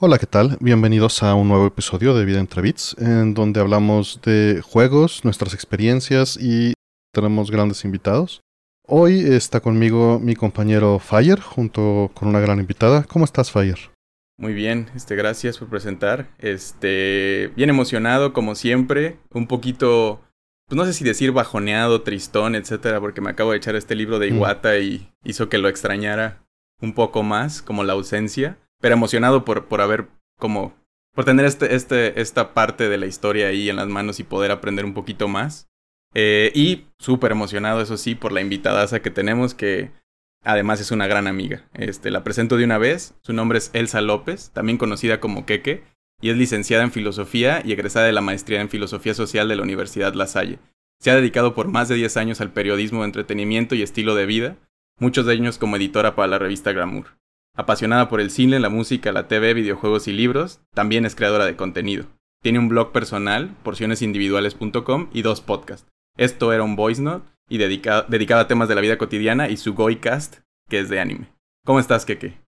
Hola, ¿qué tal? Bienvenidos a un nuevo episodio de Vida entre Bits, en donde hablamos de juegos, nuestras experiencias y tenemos grandes invitados. Hoy está conmigo mi compañero Fire, junto con una gran invitada. ¿Cómo estás, Fire? Muy bien, este, gracias por presentar. Este, bien emocionado, como siempre, un poquito, pues no sé si decir bajoneado, tristón, etcétera, porque me acabo de echar este libro de mm. Iwata y hizo que lo extrañara un poco más, como la ausencia pero emocionado por, por haber como, por tener este, este, esta parte de la historia ahí en las manos y poder aprender un poquito más. Eh, y súper emocionado, eso sí, por la invitadaza que tenemos, que además es una gran amiga. Este, la presento de una vez, su nombre es Elsa López, también conocida como Keke, y es licenciada en Filosofía y egresada de la Maestría en Filosofía Social de la Universidad La Salle. Se ha dedicado por más de 10 años al periodismo entretenimiento y estilo de vida, muchos de ellos como editora para la revista Glamour. Apasionada por el cine, la música, la TV, videojuegos y libros, también es creadora de contenido. Tiene un blog personal, porcionesindividuales.com y dos podcasts. Esto era un voice note y dedicado, a temas de la vida cotidiana y su Goicast, que es de anime. ¿Cómo estás, Keke?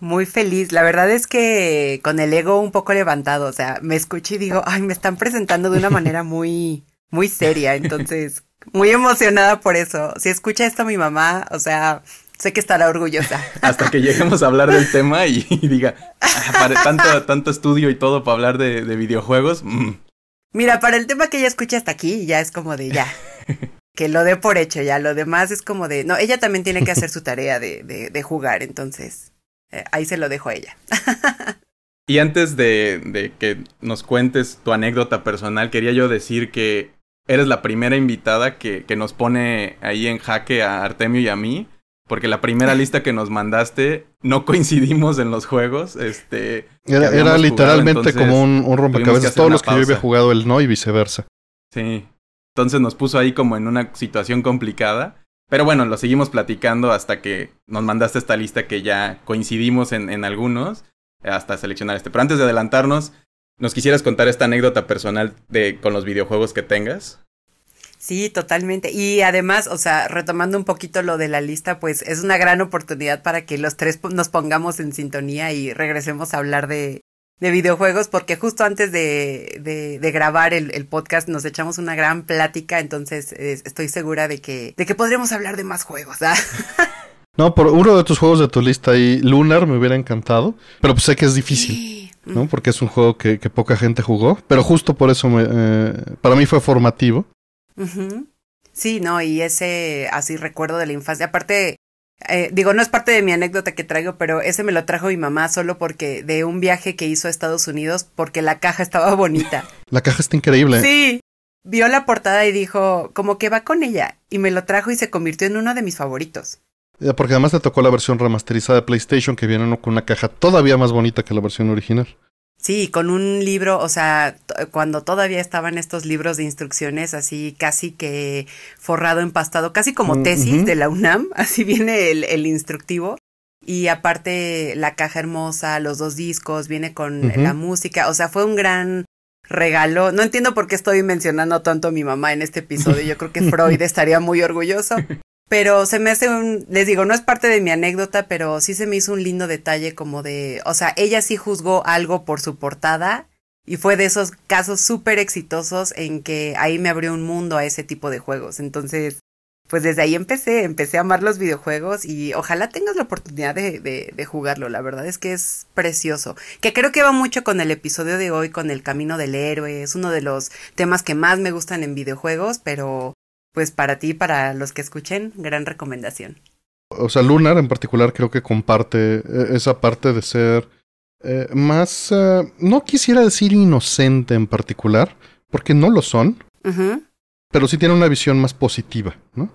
Muy feliz, la verdad es que con el ego un poco levantado, o sea, me escucho y digo, ay, me están presentando de una manera muy, muy seria, entonces, muy emocionada por eso. Si escucha esto mi mamá, o sea, Sé que estará orgullosa. Hasta que lleguemos a hablar del tema y, diga, ah, para tanto, tanto estudio y todo para hablar de, videojuegos. Mm. Mira, para el tema que ella escucha hasta aquí, ya es como de ya. que lo dé por hecho, ya. Lo demás es como de. No, ella también tiene que hacer su tarea de, jugar, entonces. Eh, ahí se lo dejo a ella. y antes de, que nos cuentes tu anécdota personal, quería yo decir que eres la primera invitada que nos pone ahí en jaque a Artemio y a mí porque la primera lista que nos mandaste no coincidimos en los juegos. Este, era, literalmente como un, rompecabezas. Todos los que yo había jugado el no y viceversa. Sí. Entonces nos puso ahí como en una situación complicada. Pero bueno, lo seguimos platicando hasta que nos mandaste esta lista que ya coincidimos en, en algunos, eh, hasta seleccionar este. Pero antes de adelantarnos, ¿nos quisieras contar esta anécdota personal de, con los videojuegos que tengas? Sí, totalmente. Y además, o sea, retomando un poquito lo de la lista, pues es una gran oportunidad para que los tres nos pongamos en sintonía y regresemos a hablar de, videojuegos, porque justo antes de, de, grabar el, podcast nos echamos una gran plática, entonces estoy segura de que, de que podremos hablar de más juegos. ¿ah? No, por uno de tus juegos de tu lista ahí, Lunar, me hubiera encantado, pero pues sé que es difícil. ¿no? Mm. Porque es un juego que, poca gente jugó, pero justo por eso eh, para mí fue formativo. Sí, no, y ese así recuerdo de la infancia. Aparte, eh, digo, no es parte de mi anécdota que traigo, pero ese me lo trajo mi mamá solo porque de un viaje que hizo a Estados Unidos porque la caja estaba bonita. la caja está increíble. Sí. Vio la portada y dijo, como que va con ella. Y me lo trajo y se convirtió en uno de mis favoritos. Eh, porque además le tocó la versión remasterizada de PlayStation que viene con una caja todavía más bonita que la versión original. Sí, con un libro, o sea, cuando todavía estaban estos libros de instrucciones así casi que forrado, empastado, casi como mm, tesis de la UNAM, así viene el, instructivo. Y aparte la caja hermosa, los dos discos, viene con la música, o sea, fue un gran regalo. No entiendo por qué estoy mencionando tanto a mi mamá en este episodio, yo creo que Freud estaría muy orgulloso. Pero se me hace un, les digo, no es parte de mi anécdota, pero sí se me hizo un lindo detalle como de, o sea, ella sí juzgó algo por su portada y fue de esos casos súper exitosos en que ahí me abrió un mundo a ese tipo de juegos. Entonces, pues desde ahí empecé, empecé a amar los videojuegos y ojalá tengas la oportunidad de, de, de jugarlo, la verdad es que es precioso, que creo que va mucho con el episodio de hoy, con el camino del héroe, es uno de los temas que más me gustan en videojuegos, pero pues para ti, para los que escuchen, gran recomendación. O sea, Lunar en particular creo que comparte eh, esa parte de ser eh, más, eh, no quisiera decir inocente en particular, porque no lo son, pero sí tiene una visión más positiva, ¿no?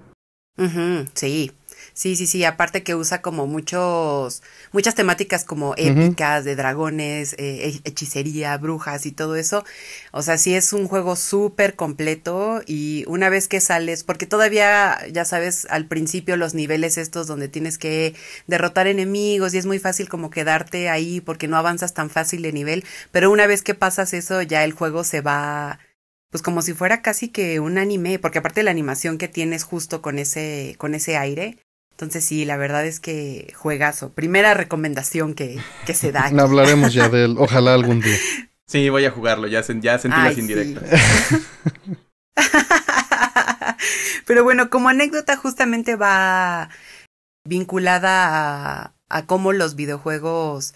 sí. Sí, sí, sí, aparte que usa como muchos, muchas temáticas como épicas, de dragones, eh, hechicería, brujas y todo eso. O sea, sí es un juego súper completo y una vez que sales, porque todavía, ya sabes, al principio los niveles estos donde tienes que derrotar enemigos y es muy fácil como quedarte ahí porque no avanzas tan fácil de nivel, pero una vez que pasas eso ya el juego se va pues como si fuera casi que un anime, porque aparte la animación que tienes justo con ese con ese aire, entonces sí, la verdad es que juegazo. Primera recomendación que, se da. no hablaremos ya de él, ojalá algún día. Sí, voy a jugarlo, ya, sentí las indirectas. Pero bueno, como anécdota justamente va vinculada a cómo los videojuegos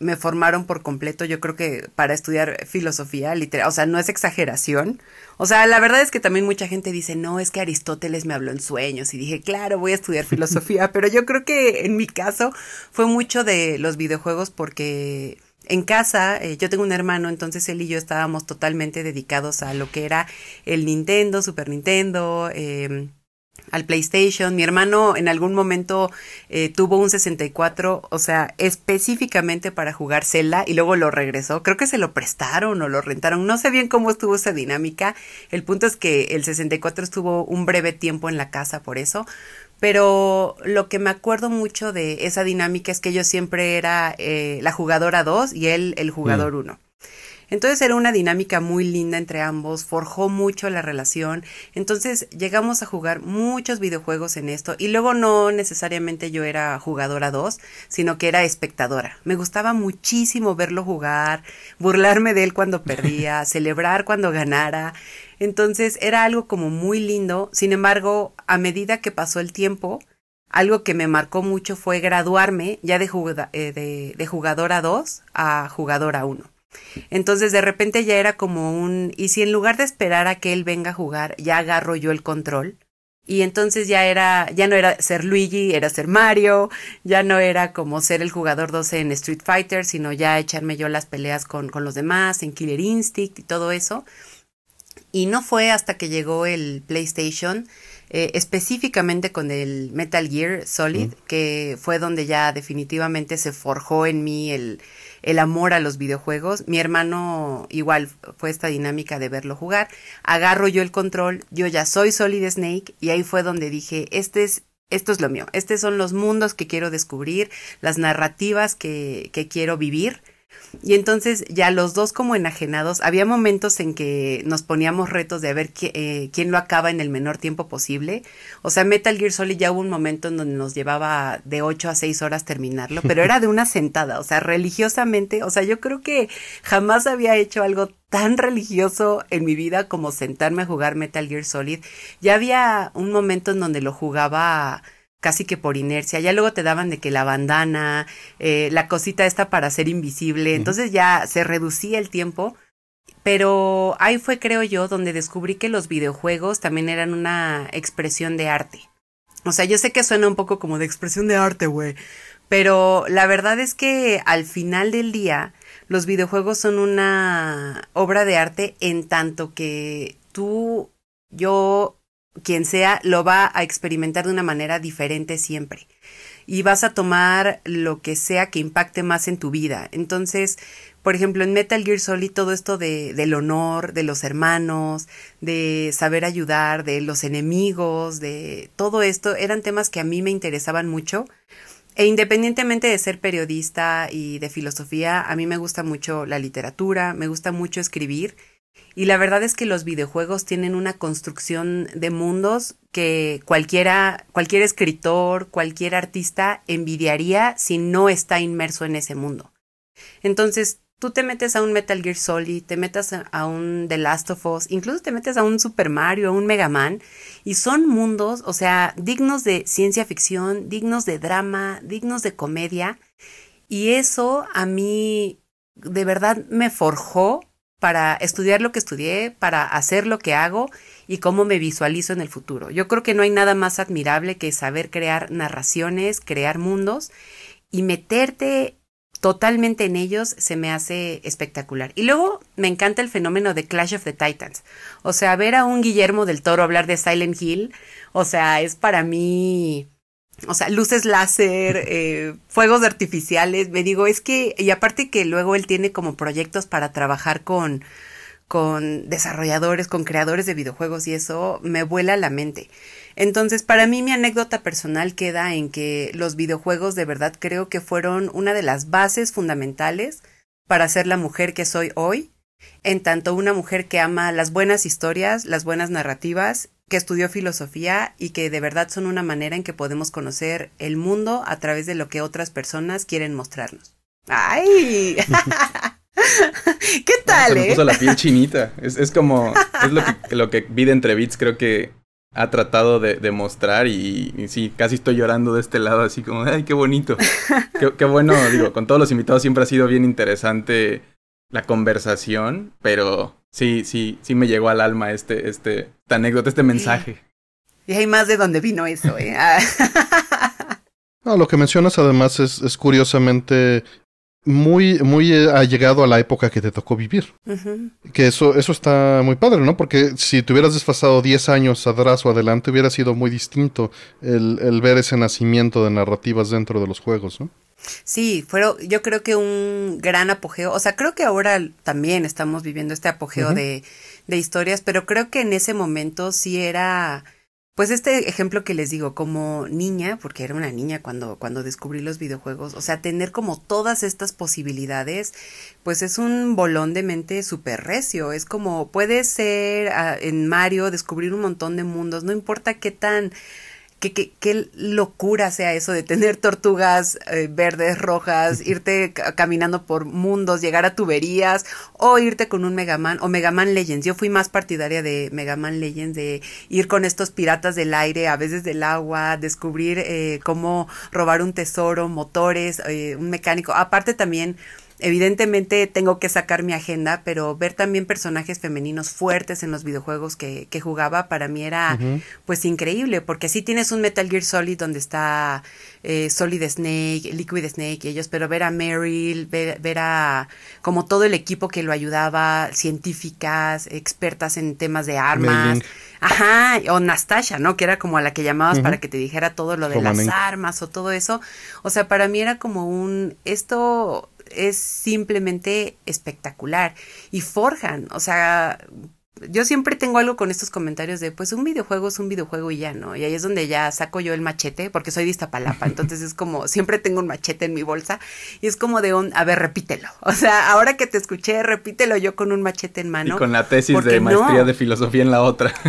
me formaron por completo, yo creo que para estudiar filosofía, literal, o sea, no es exageración. O sea, la verdad es que también mucha gente dice, no, es que Aristóteles me habló en sueños y dije, claro, voy a estudiar filosofía, pero yo creo que en mi caso fue mucho de los videojuegos porque en casa, eh, yo tengo un hermano, entonces él y yo estábamos totalmente dedicados a lo que era el Nintendo, Super Nintendo, eh, al PlayStation. Mi hermano en algún momento eh, tuvo un 64, o sea, específicamente para jugar Zelda y luego lo regresó. Creo que se lo prestaron o lo rentaron. No sé bien cómo estuvo esa dinámica. El punto es que el 64 estuvo un breve tiempo en la casa por eso. Pero lo que me acuerdo mucho de esa dinámica es que yo siempre era eh, la jugadora 2 y él el jugador 1. Mm. Entonces era una dinámica muy linda entre ambos, forjó mucho la relación, entonces llegamos a jugar muchos videojuegos en esto y luego no necesariamente yo era jugadora 2, sino que era espectadora. Me gustaba muchísimo verlo jugar, burlarme de él cuando perdía, celebrar cuando ganara. Entonces era algo como muy lindo, sin embargo, a medida que pasó el tiempo, algo que me marcó mucho fue graduarme ya de, eh, de, de jugadora 2 a jugadora 1. Entonces de repente ya era como un, y si en lugar de esperar a que él venga a jugar, ya agarro yo el control. Y entonces ya era, ya no era ser Luigi, era ser Mario, ya no era como ser el jugador 12 en Street Fighter, sino ya echarme yo las peleas con, con los demás, en Killer Instinct y todo eso. Y no fue hasta que llegó el PlayStation, eh, específicamente con el Metal Gear Solid, que fue donde ya definitivamente se forjó en mí el, el amor a los videojuegos. Mi hermano igual fue esta dinámica de verlo jugar. Agarro yo el control, yo ya soy Solid Snake y ahí fue donde dije, este es esto es lo mío, estos son los mundos que quiero descubrir, las narrativas que, que quiero vivir. Y entonces ya los dos como enajenados, había momentos en que nos poníamos retos de ver eh, quién lo acaba en el menor tiempo posible. O sea, Metal Gear Solid ya hubo un momento en donde nos llevaba de ocho a seis horas terminarlo, pero era de una sentada, o sea, religiosamente, o sea, yo creo que jamás había hecho algo tan religioso en mi vida como sentarme a jugar Metal Gear Solid. Ya había un momento en donde lo jugaba casi que por inercia. Ya luego te daban de que la bandana, eh, la cosita esta para ser invisible. Entonces ya se reducía el tiempo. Pero ahí fue, creo yo, donde descubrí que los videojuegos también eran una expresión de arte. O sea, yo sé que suena un poco como de expresión de arte, güey. Pero la verdad es que al final del día, los videojuegos son una obra de arte en tanto que tú, yo quien sea, lo va a experimentar de una manera diferente siempre. Y vas a tomar lo que sea que impacte más en tu vida. Entonces, por ejemplo, en Metal Gear Solid todo esto de, del honor, de los hermanos, de saber ayudar, de los enemigos, de todo esto, eran temas que a mí me interesaban mucho. E independientemente de ser periodista y de filosofía, a mí me gusta mucho la literatura, me gusta mucho escribir y la verdad es que los videojuegos tienen una construcción de mundos que cualquiera, cualquier escritor, cualquier artista envidiaría si no está inmerso en ese mundo. Entonces, tú te metes a un Metal Gear Solid, te metes a un The Last of Us, incluso te metes a un Super Mario, a un Mega Man, y son mundos, o sea, dignos de ciencia ficción, dignos de drama, dignos de comedia, y eso a mí de verdad me forjó para estudiar lo que estudié, para hacer lo que hago y cómo me visualizo en el futuro. Yo creo que no hay nada más admirable que saber crear narraciones, crear mundos y meterte totalmente en ellos se me hace espectacular. Y luego me encanta el fenómeno de Clash of the Titans. O sea, ver a un Guillermo del Toro hablar de Silent Hill, o sea, es para mí o sea, luces láser, eh, fuegos artificiales. Me digo, es que, y aparte que luego él tiene como proyectos para trabajar con, con desarrolladores, con creadores de videojuegos y eso me vuela la mente. Entonces, para mí mi anécdota personal queda en que los videojuegos de verdad creo que fueron una de las bases fundamentales para ser la mujer que soy hoy, en tanto una mujer que ama las buenas historias, las buenas narrativas que estudió filosofía y que de verdad son una manera en que podemos conocer el mundo a través de lo que otras personas quieren mostrarnos. ¡Ay! ¿Qué ah, tal? se puso la eh? piel chinita. Es, como, es lo que, lo que vi creo que ha tratado de, mostrar y, sí, casi estoy llorando de este lado, así como, ay, qué bonito. qué, bueno, digo, con todos los invitados siempre ha sido bien interesante la conversación, pero sí, sí, sí me llegó al alma este, este, esta anécdota, este mensaje. Y hay más de dónde vino eso, ¿eh? Ah. no, lo que mencionas además es, curiosamente muy, muy eh, allegado a la época que te tocó vivir. Que eso, eso está muy padre, ¿no? Porque si te hubieras desfasado 10 años atrás o adelante, hubiera sido muy distinto el, el ver ese nacimiento de narrativas dentro de los juegos, ¿no? Sí, fueron, yo creo que un gran apogeo, o sea, creo que ahora también estamos viviendo este apogeo de, de, historias, pero creo que en ese momento sí era, pues este ejemplo que les digo, como niña, porque era una niña cuando, cuando descubrí los videojuegos, o sea, tener como todas estas posibilidades, pues es un bolón de mente súper recio, es como puede ser ah, en Mario descubrir un montón de mundos, no importa qué tan ¿Qué, qué, locura sea eso de tener tortugas eh, verdes, rojas, irte caminando por mundos, llegar a tuberías o irte con un Megaman o Megaman Legends. Yo fui más partidaria de Megaman Legends, de ir con estos piratas del aire, a veces del agua, descubrir eh, cómo robar un tesoro, motores, eh, un mecánico. Aparte también Evidentemente tengo que sacar mi agenda, pero ver también personajes femeninos fuertes en los videojuegos que, que jugaba para mí era pues increíble, porque si tienes un Metal Gear Solid donde está eh, Solid Snake, Liquid Snake y ellos, pero ver a Meryl, ver, a como todo el equipo que lo ayudaba, científicas, expertas en temas de armas. Ajá, o Nastasha, ¿no? Que era como a la que llamabas para que te dijera todo lo de las armas o todo eso. O sea, para mí era como un, esto es simplemente espectacular y forjan, o sea, yo siempre tengo algo con estos comentarios de, pues un videojuego es un videojuego y ya, ¿no? Y ahí es donde ya saco yo el machete, porque soy de Iztapalapa, entonces es como, siempre tengo un machete en mi bolsa y es como de un, a ver, repítelo. O sea, ahora que te escuché, repítelo yo con un machete en mano. Y con la tesis de maestría de filosofía en la otra.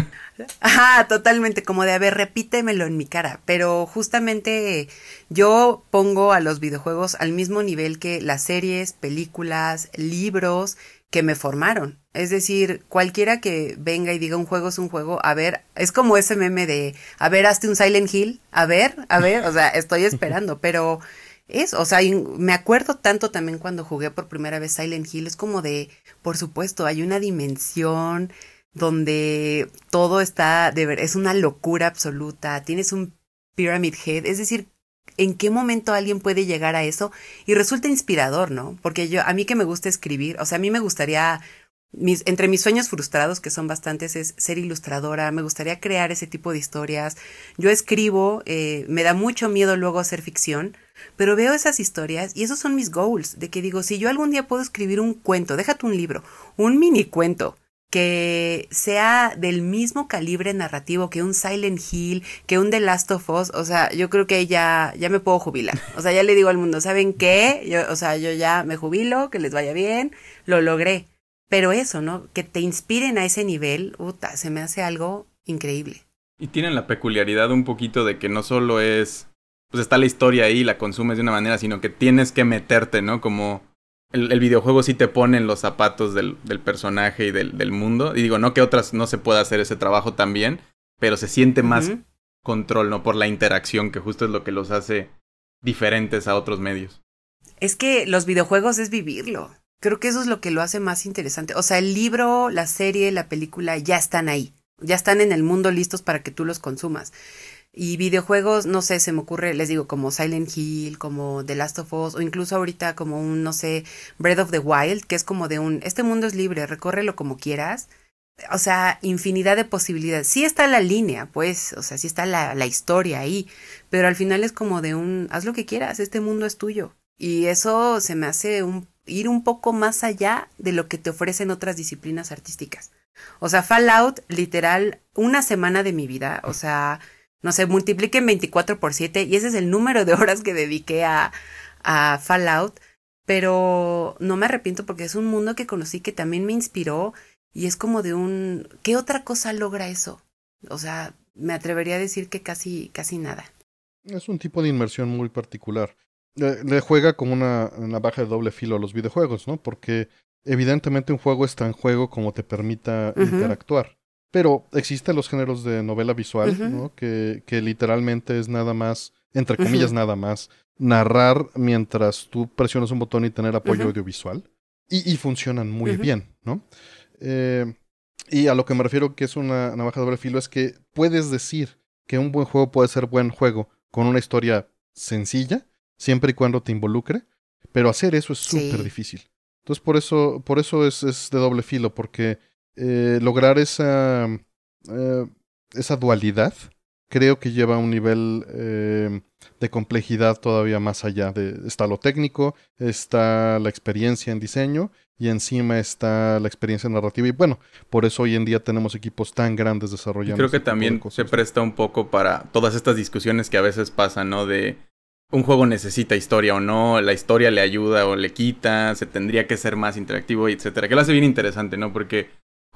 Ajá, totalmente, como de, a ver, repítemelo en mi cara, pero justamente yo pongo a los videojuegos al mismo nivel que las series, películas, libros, que me formaron. Es decir, cualquiera que venga y diga un juego es un juego, a ver, es como ese meme de, a ver, hazte un Silent Hill, a ver, a ver, o sea, estoy esperando, pero es, o sea, me acuerdo tanto también cuando jugué por primera vez Silent Hill, es como de, por supuesto, hay una dimensión donde todo está de ver, es una locura absoluta, tienes un Pyramid Head, es decir, en qué momento alguien puede llegar a eso y resulta inspirador, ¿no? Porque yo, a mí que me gusta escribir, o sea, a mí me gustaría, mis, entre mis sueños frustrados, que son bastantes, es ser ilustradora, me gustaría crear ese tipo de historias. Yo escribo, eh, me da mucho miedo luego hacer ficción, pero veo esas historias y esos son mis goals, de que digo, si yo algún día puedo escribir un cuento, déjate un libro, un mini cuento que sea del mismo calibre narrativo que un Silent Hill, que un The Last of Us, o sea, yo creo que ya, ya me puedo jubilar. O sea, ya le digo al mundo, ¿saben qué? Yo, o sea, yo ya me jubilo, que les vaya bien, lo logré. Pero eso, ¿no? Que te inspiren a ese nivel, puta, se me hace algo increíble. Y tienen la peculiaridad un poquito de que no solo es, pues está la historia ahí, la consumes de una manera, sino que tienes que meterte, ¿no? Como el, videojuego sí te pone en los zapatos del, del personaje y del, mundo. Y digo, no que otras no se pueda hacer ese trabajo también, pero se siente más control, ¿no? Por la interacción, que justo es lo que los hace diferentes a otros medios. Es que los videojuegos es vivirlo. Creo que eso es lo que lo hace más interesante. O sea, el libro, la serie, la película ya están ahí. Ya están en el mundo listos para que tú los consumas. Y videojuegos, no sé, se me ocurre, les digo, como Silent Hill, como The Last of Us, o incluso ahorita como un, no sé, Breath of the Wild, que es como de un, este mundo es libre, recórrelo como quieras. O sea, infinidad de posibilidades. Sí está la línea, pues, o sea, sí está la, la historia ahí, pero al final es como de un, haz lo que quieras, este mundo es tuyo. Y eso se me hace un, ir un poco más allá de lo que te ofrecen otras disciplinas artísticas. O sea, Fallout, literal, una semana de mi vida, o sea... No sé, multipliquen 24 por 7 y ese es el número de horas que dediqué a, Fallout. Pero no me arrepiento porque es un mundo que conocí que también me inspiró y es como de un... ¿Qué otra cosa logra eso? O sea, me atrevería a decir que casi, casi nada. Es un tipo de inmersión muy particular. le juega como una navaja de doble filo a los videojuegos, ¿no? Porque evidentemente un juego es tan juego como te permita interactuar. Pero existen los géneros de novela visual, ¿no? Que, que, literalmente es nada más, entre comillas, nada más, narrar mientras tú presionas un botón y tener apoyo audiovisual. Y, funcionan muy bien, ¿no? Eh, y a lo que me refiero que es una navaja de doble filo es que puedes decir que un buen juego puede ser buen juego con una historia sencilla, siempre y cuando te involucre, pero hacer eso es súper difícil. Entonces por eso, por eso es, es de doble filo, porque eh, lograr esa, eh, esa dualidad, creo que lleva a un nivel eh, de complejidad todavía más allá. De, está lo técnico, está la experiencia en diseño y encima está la experiencia narrativa. Y bueno, por eso hoy en día tenemos equipos tan grandes desarrollando. creo que también se presta un poco para todas estas discusiones que a veces pasan, ¿no? De un juego necesita historia o no, la historia le ayuda o le quita, se tendría que ser más interactivo, etcétera. Que lo hace bien interesante, ¿no? Porque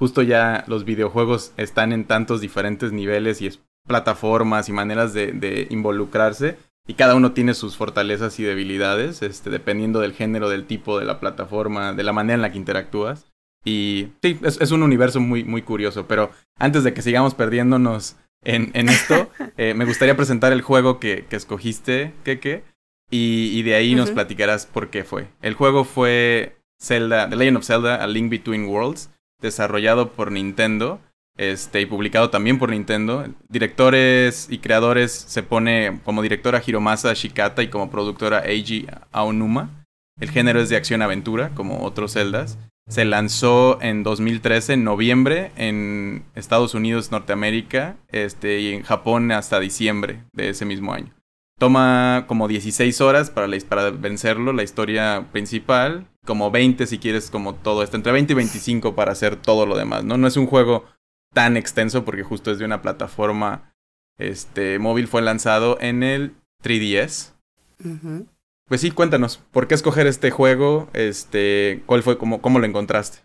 justo ya los videojuegos están en tantos diferentes niveles y plataformas y maneras de, involucrarse y cada uno tiene sus fortalezas y debilidades, este, dependiendo del género, del tipo, de la plataforma, de la manera en la que interactúas. Y sí, es, un universo muy, muy curioso, pero antes de que sigamos perdiéndonos en, esto, eh, me gustaría presentar el juego que, escogiste, Keke, y, y de ahí nos platicarás por qué fue. El juego fue Zelda, The Legend of Zelda, A Link Between Worlds, desarrollado por Nintendo este, y publicado también por Nintendo. Directores y creadores se pone como directora Hiromasa Shikata y como productora Eiji Aonuma. El género es de acción-aventura, como otros Zeldas. Se lanzó en 2013, en noviembre, en Estados Unidos, Norteamérica, este, y en Japón hasta diciembre de ese mismo año. Toma como 16 horas para, vencerlo, la historia principal. Como 20 si quieres como todo esto. Entre 20 y 25 para hacer todo lo demás, ¿no? No es un juego tan extenso porque justo es de una plataforma este, móvil. Fue lanzado en el 3DS. Pues sí, cuéntanos, ¿por qué escoger este juego? Este, ¿Cuál fue, cómo lo encontraste?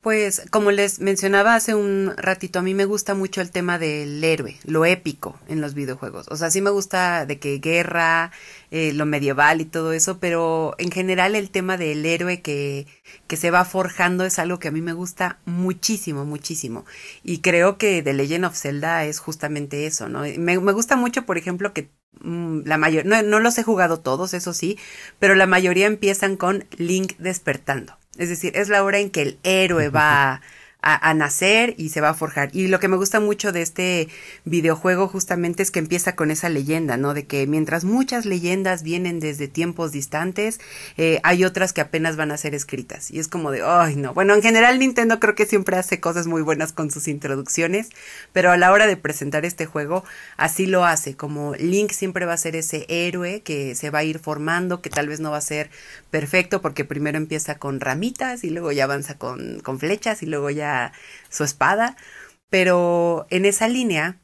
Pues como les mencionaba hace un ratito, a mí me gusta mucho el tema del héroe, lo épico en los videojuegos. O sea, sí me gusta de que guerra, eh, lo medieval y todo eso, pero en general el tema del héroe que, que se va forjando es algo que a mí me gusta muchísimo, muchísimo. Y creo que The Legend of Zelda es justamente eso, ¿no? Me, me gusta mucho, por ejemplo, que mm, la mayor, no, no los he jugado todos, eso sí, pero la mayoría empiezan con Link despertando. Es decir, es la hora en que el héroe va a, nacer y se va a forjar. Y lo que me gusta mucho de este videojuego justamente es que empieza con esa leyenda, ¿no? De que mientras muchas leyendas vienen desde tiempos distantes, eh, hay otras que apenas van a ser escritas. Y es como de, ay, no. Bueno, en general Nintendo creo que siempre hace cosas muy buenas con sus introducciones, pero a la hora de presentar este juego, así lo hace. Como Link siempre va a ser ese héroe que se va a ir formando, que tal vez no va a ser perfecto porque primero empieza con ramitas y luego ya avanza con, con flechas y luego ya su espada. Pero en esa línea,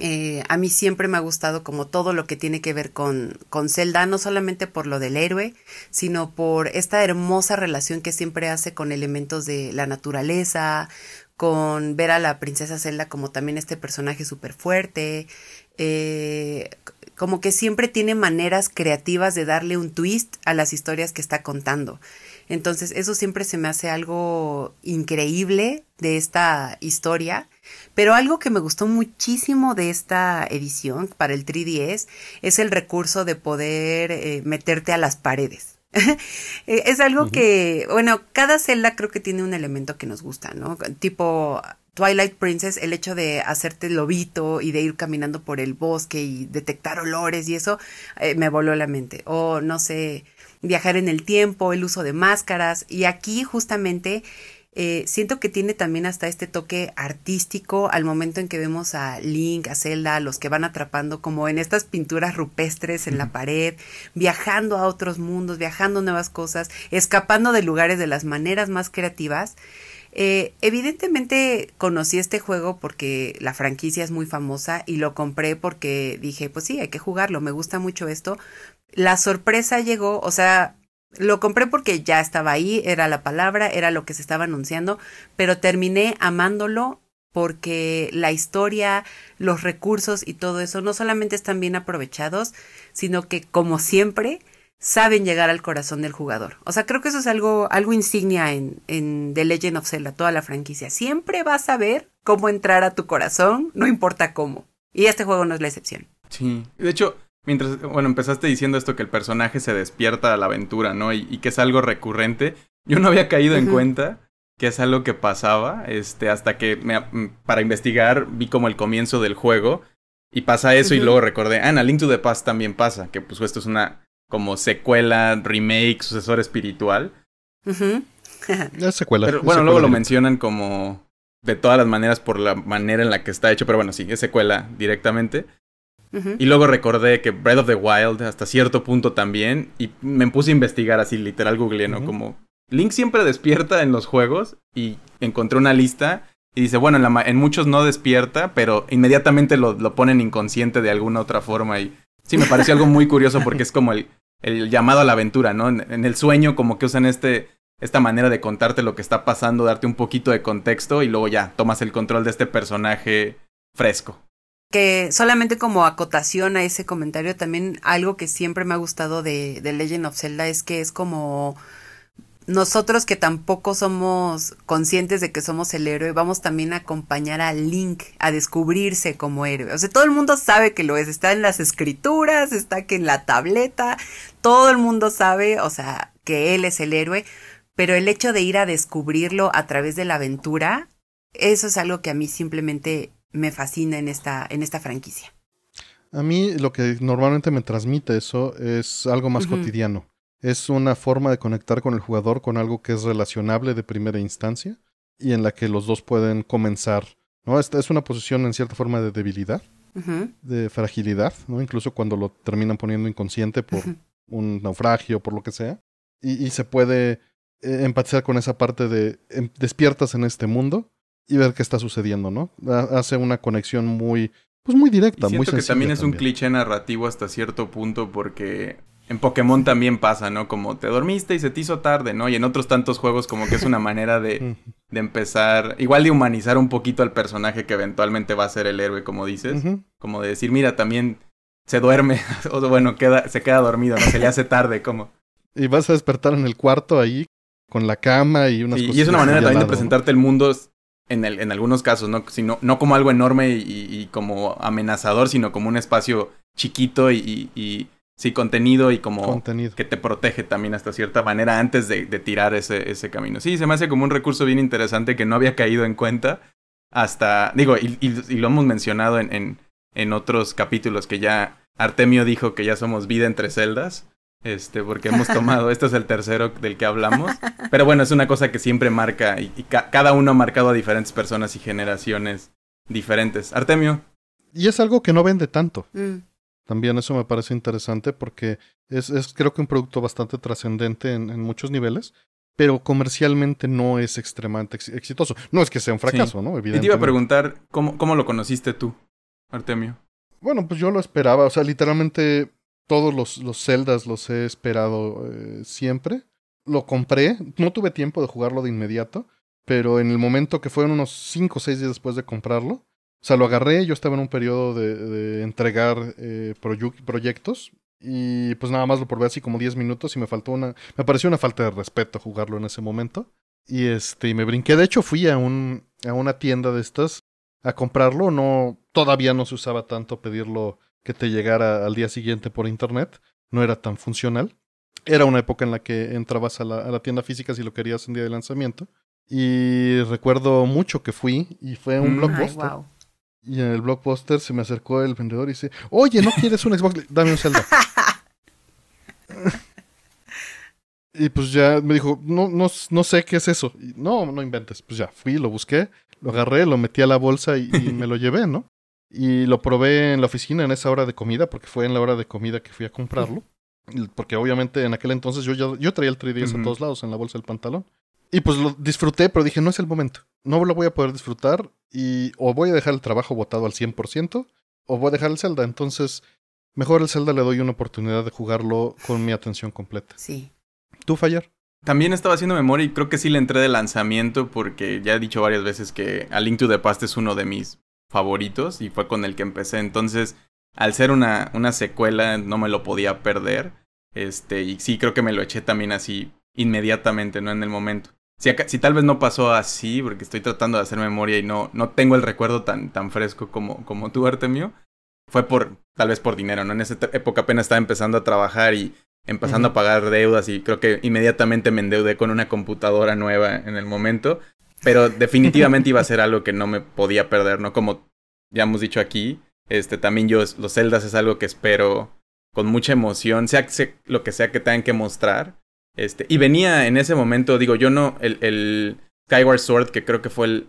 eh, a mí siempre me ha gustado como todo lo que tiene que ver con, con Zelda, no solamente por lo del héroe, sino por esta hermosa relación que siempre hace con elementos de la naturaleza, con ver a la princesa Zelda como también este personaje súper fuerte, eh, como que siempre tiene maneras creativas de darle un twist a las historias que está contando. Entonces, eso siempre se me hace algo increíble de esta historia. Pero algo que me gustó muchísimo de esta edición para el 3DS es el recurso de poder eh, meterte a las paredes. Eh, es algo que, bueno, cada celda creo que tiene un elemento que nos gusta, ¿no? Tipo Twilight Princess, el hecho de hacerte lobito y de ir caminando por el bosque y detectar olores y eso eh, me voló la mente. O no sé, viajar en el tiempo, el uso de máscaras. Y aquí justamente eh, siento que tiene también hasta este toque artístico al momento en que vemos a Link, a Zelda, a los que van atrapando como en estas pinturas rupestres en la pared, viajando a otros mundos, viajando nuevas cosas, escapando de lugares de las maneras más creativas. Eh, evidentemente conocí este juego porque la franquicia es muy famosa y lo compré porque dije, pues sí, hay que jugarlo, me gusta mucho esto. La sorpresa llegó, o sea, lo compré porque ya estaba ahí, era la palabra, era lo que se estaba anunciando, pero terminé amándolo porque la historia, los recursos y todo eso no solamente están bien aprovechados, sino que como siempre saben llegar al corazón del jugador. O sea, creo que eso es algo, algo insignia en, en The Legend of Zelda, toda la franquicia. Siempre vas a ver cómo entrar a tu corazón, no importa cómo. Y este juego no es la excepción. Sí, de hecho, Mientras, bueno, empezaste diciendo esto que el personaje se despierta a la aventura, ¿no? Y, que es algo recurrente. Yo no había caído en cuenta que es algo que pasaba, este, hasta que me, mm, para investigar vi como el comienzo del juego y pasa eso y luego recordé, ah, en A Link to the Past también pasa, que pues esto es una como secuela, remake, sucesor espiritual. es secuela. bueno, luego lo mencionan como de todas las maneras por la manera en la que está hecho, pero bueno, sí, es secuela directamente. Y luego recordé que Breath of the Wild hasta cierto punto también, y me puse a investigar así, literal googleé, ¿no? Como Link siempre despierta en los juegos y encontré una lista y dice, bueno, en, muchos no despierta, pero inmediatamente lo, ponen inconsciente de alguna otra forma y sí, me pareció algo muy curioso porque es como el, llamado a la aventura, ¿no? En, en, el sueño como que usan este, esta manera de contarte lo que está pasando, darte un poquito de contexto y luego ya tomas el control de este personaje fresco que solamente como acotación a ese comentario, también algo que siempre me ha gustado de, de Legend of Zelda es que es como nosotros que tampoco somos conscientes de que somos el héroe, vamos también a acompañar a Link a descubrirse como héroe. O sea, todo el mundo sabe que lo es, está en las escrituras, está aquí en la tableta, todo el mundo sabe, o sea, que él es el héroe, pero el hecho de ir a descubrirlo a través de la aventura, eso es algo que a mí simplemente me fascina en esta, en esta franquicia. A mí lo que normalmente me transmite eso es algo más cotidiano. Es una forma de conectar con el jugador con algo que es relacionable de primera instancia y en la que los dos pueden comenzar. ¿no? Esta es una posición en cierta forma de debilidad, de fragilidad, ¿no? incluso cuando lo terminan poniendo inconsciente por un naufragio, por lo que sea. Y, se puede eh, empatizar con esa parte de em, despiertas en este mundo y ver qué está sucediendo, ¿no? Hace una conexión muy, pues muy directa, y siento que también es un cliché narrativo hasta cierto punto porque en Pokémon también pasa, ¿no? Como te dormiste y se te hizo tarde, ¿no? Y en otros tantos juegos como que es una manera de, de empezar, igual de humanizar un poquito al personaje que eventualmente va a ser el héroe, como dices. Como de decir, mira, también se duerme, o bueno, queda, se queda dormido, ¿no? Se le hace tarde, como... Y vas a despertar en el cuarto ahí con la cama y unas Y es una manera también de presentarte el mundo en, el, en algunos casos, ¿no? no como algo enorme y, como amenazador, sino como un espacio chiquito y, y sí, contenido y como que te protege también hasta cierta manera antes de, tirar ese, ese, camino. Sí, se me hace como un recurso bien interesante que no había caído en cuenta hasta, digo, y, lo hemos mencionado en, en, en, otros capítulos que ya Artemio dijo que ya somos vida entre celdas. Este, porque hemos tomado, este es el tercero del que hablamos, pero bueno, es una cosa que siempre marca y, cada uno ha marcado a diferentes personas y generaciones diferentes. Artemio. Y es algo que no vende tanto. Mm. También eso me parece interesante porque es, creo que un producto bastante trascendente en, muchos niveles, pero comercialmente no es extremadamente exitoso. No es que sea un fracaso, ¿no? Evidentemente. Y te iba a preguntar, ¿cómo, ¿cómo lo conociste tú, Artemio? Bueno, pues yo lo esperaba, o sea, literalmente todos los, los Zeldas los he esperado eh, siempre. Lo compré, no tuve tiempo de jugarlo de inmediato, pero en el momento que fueron unos 5 o 6 días después de comprarlo, o sea, lo agarré, yo estaba en un periodo de, entregar eh, proyectos y pues nada más lo probé así como 10 minutos y me faltó una, me pareció una falta de respeto jugarlo en ese momento. Y este, me brinqué, de hecho fui a, un, a una tienda de estas a comprarlo, no, todavía no se usaba tanto pedirlo que te llegara al día siguiente por internet, no era tan funcional. Era una época en la que entrabas a la, tienda física si lo querías en día de lanzamiento. Y recuerdo mucho que fui y fue un blog mm. blockbuster. Y en el blockbuster se me acercó el vendedor y dice, oye, ¿no quieres un Xbox? Dame un Zelda. y pues ya me dijo, no, no, no sé qué es eso. no, no inventes. Pues ya fui, lo busqué, lo agarré, lo metí a la bolsa y me lo llevé, ¿no? Y lo probé en la oficina en esa hora de comida, porque fue en la hora de comida que fui a comprarlo. Porque obviamente en aquel entonces yo, ya traía el 3DS a todos lados, en la bolsa del pantalón. Y pues lo disfruté, pero dije, no es el momento. No lo voy a poder disfrutar y o voy a dejar el trabajo botado al 100% o voy a dejar el Zelda. Entonces, mejor el Zelda le doy una oportunidad de jugarlo con mi atención completa. Sí. ¿Tú, Fallar? También estaba haciendo memoria y creo que sí le entré de lanzamiento porque ya he dicho varias veces que A Link to the Past es uno de mis favoritos y fue con el que empecé. Entonces, al ser una, una secuela, no me lo podía perder. Este, y sí, creo que me lo eché también así inmediatamente, no en el momento. Si, si tal vez no pasó así, porque estoy tratando de hacer memoria y no, no tengo el recuerdo tan, tan fresco como, como tú, mío fue por, tal vez por dinero, ¿no? En esa época apenas estaba empezando a trabajar y empezando a pagar deudas y creo que inmediatamente me endeudé con una computadora nueva en el momento pero definitivamente iba a ser algo que no me podía perder, ¿no? Como ya hemos dicho aquí, este, también yo, los celdas es algo que espero con mucha emoción, sea, lo que sea que tengan que mostrar. Este, y venía en ese momento, digo, yo no, el, el Skyward Sword, que creo que fue el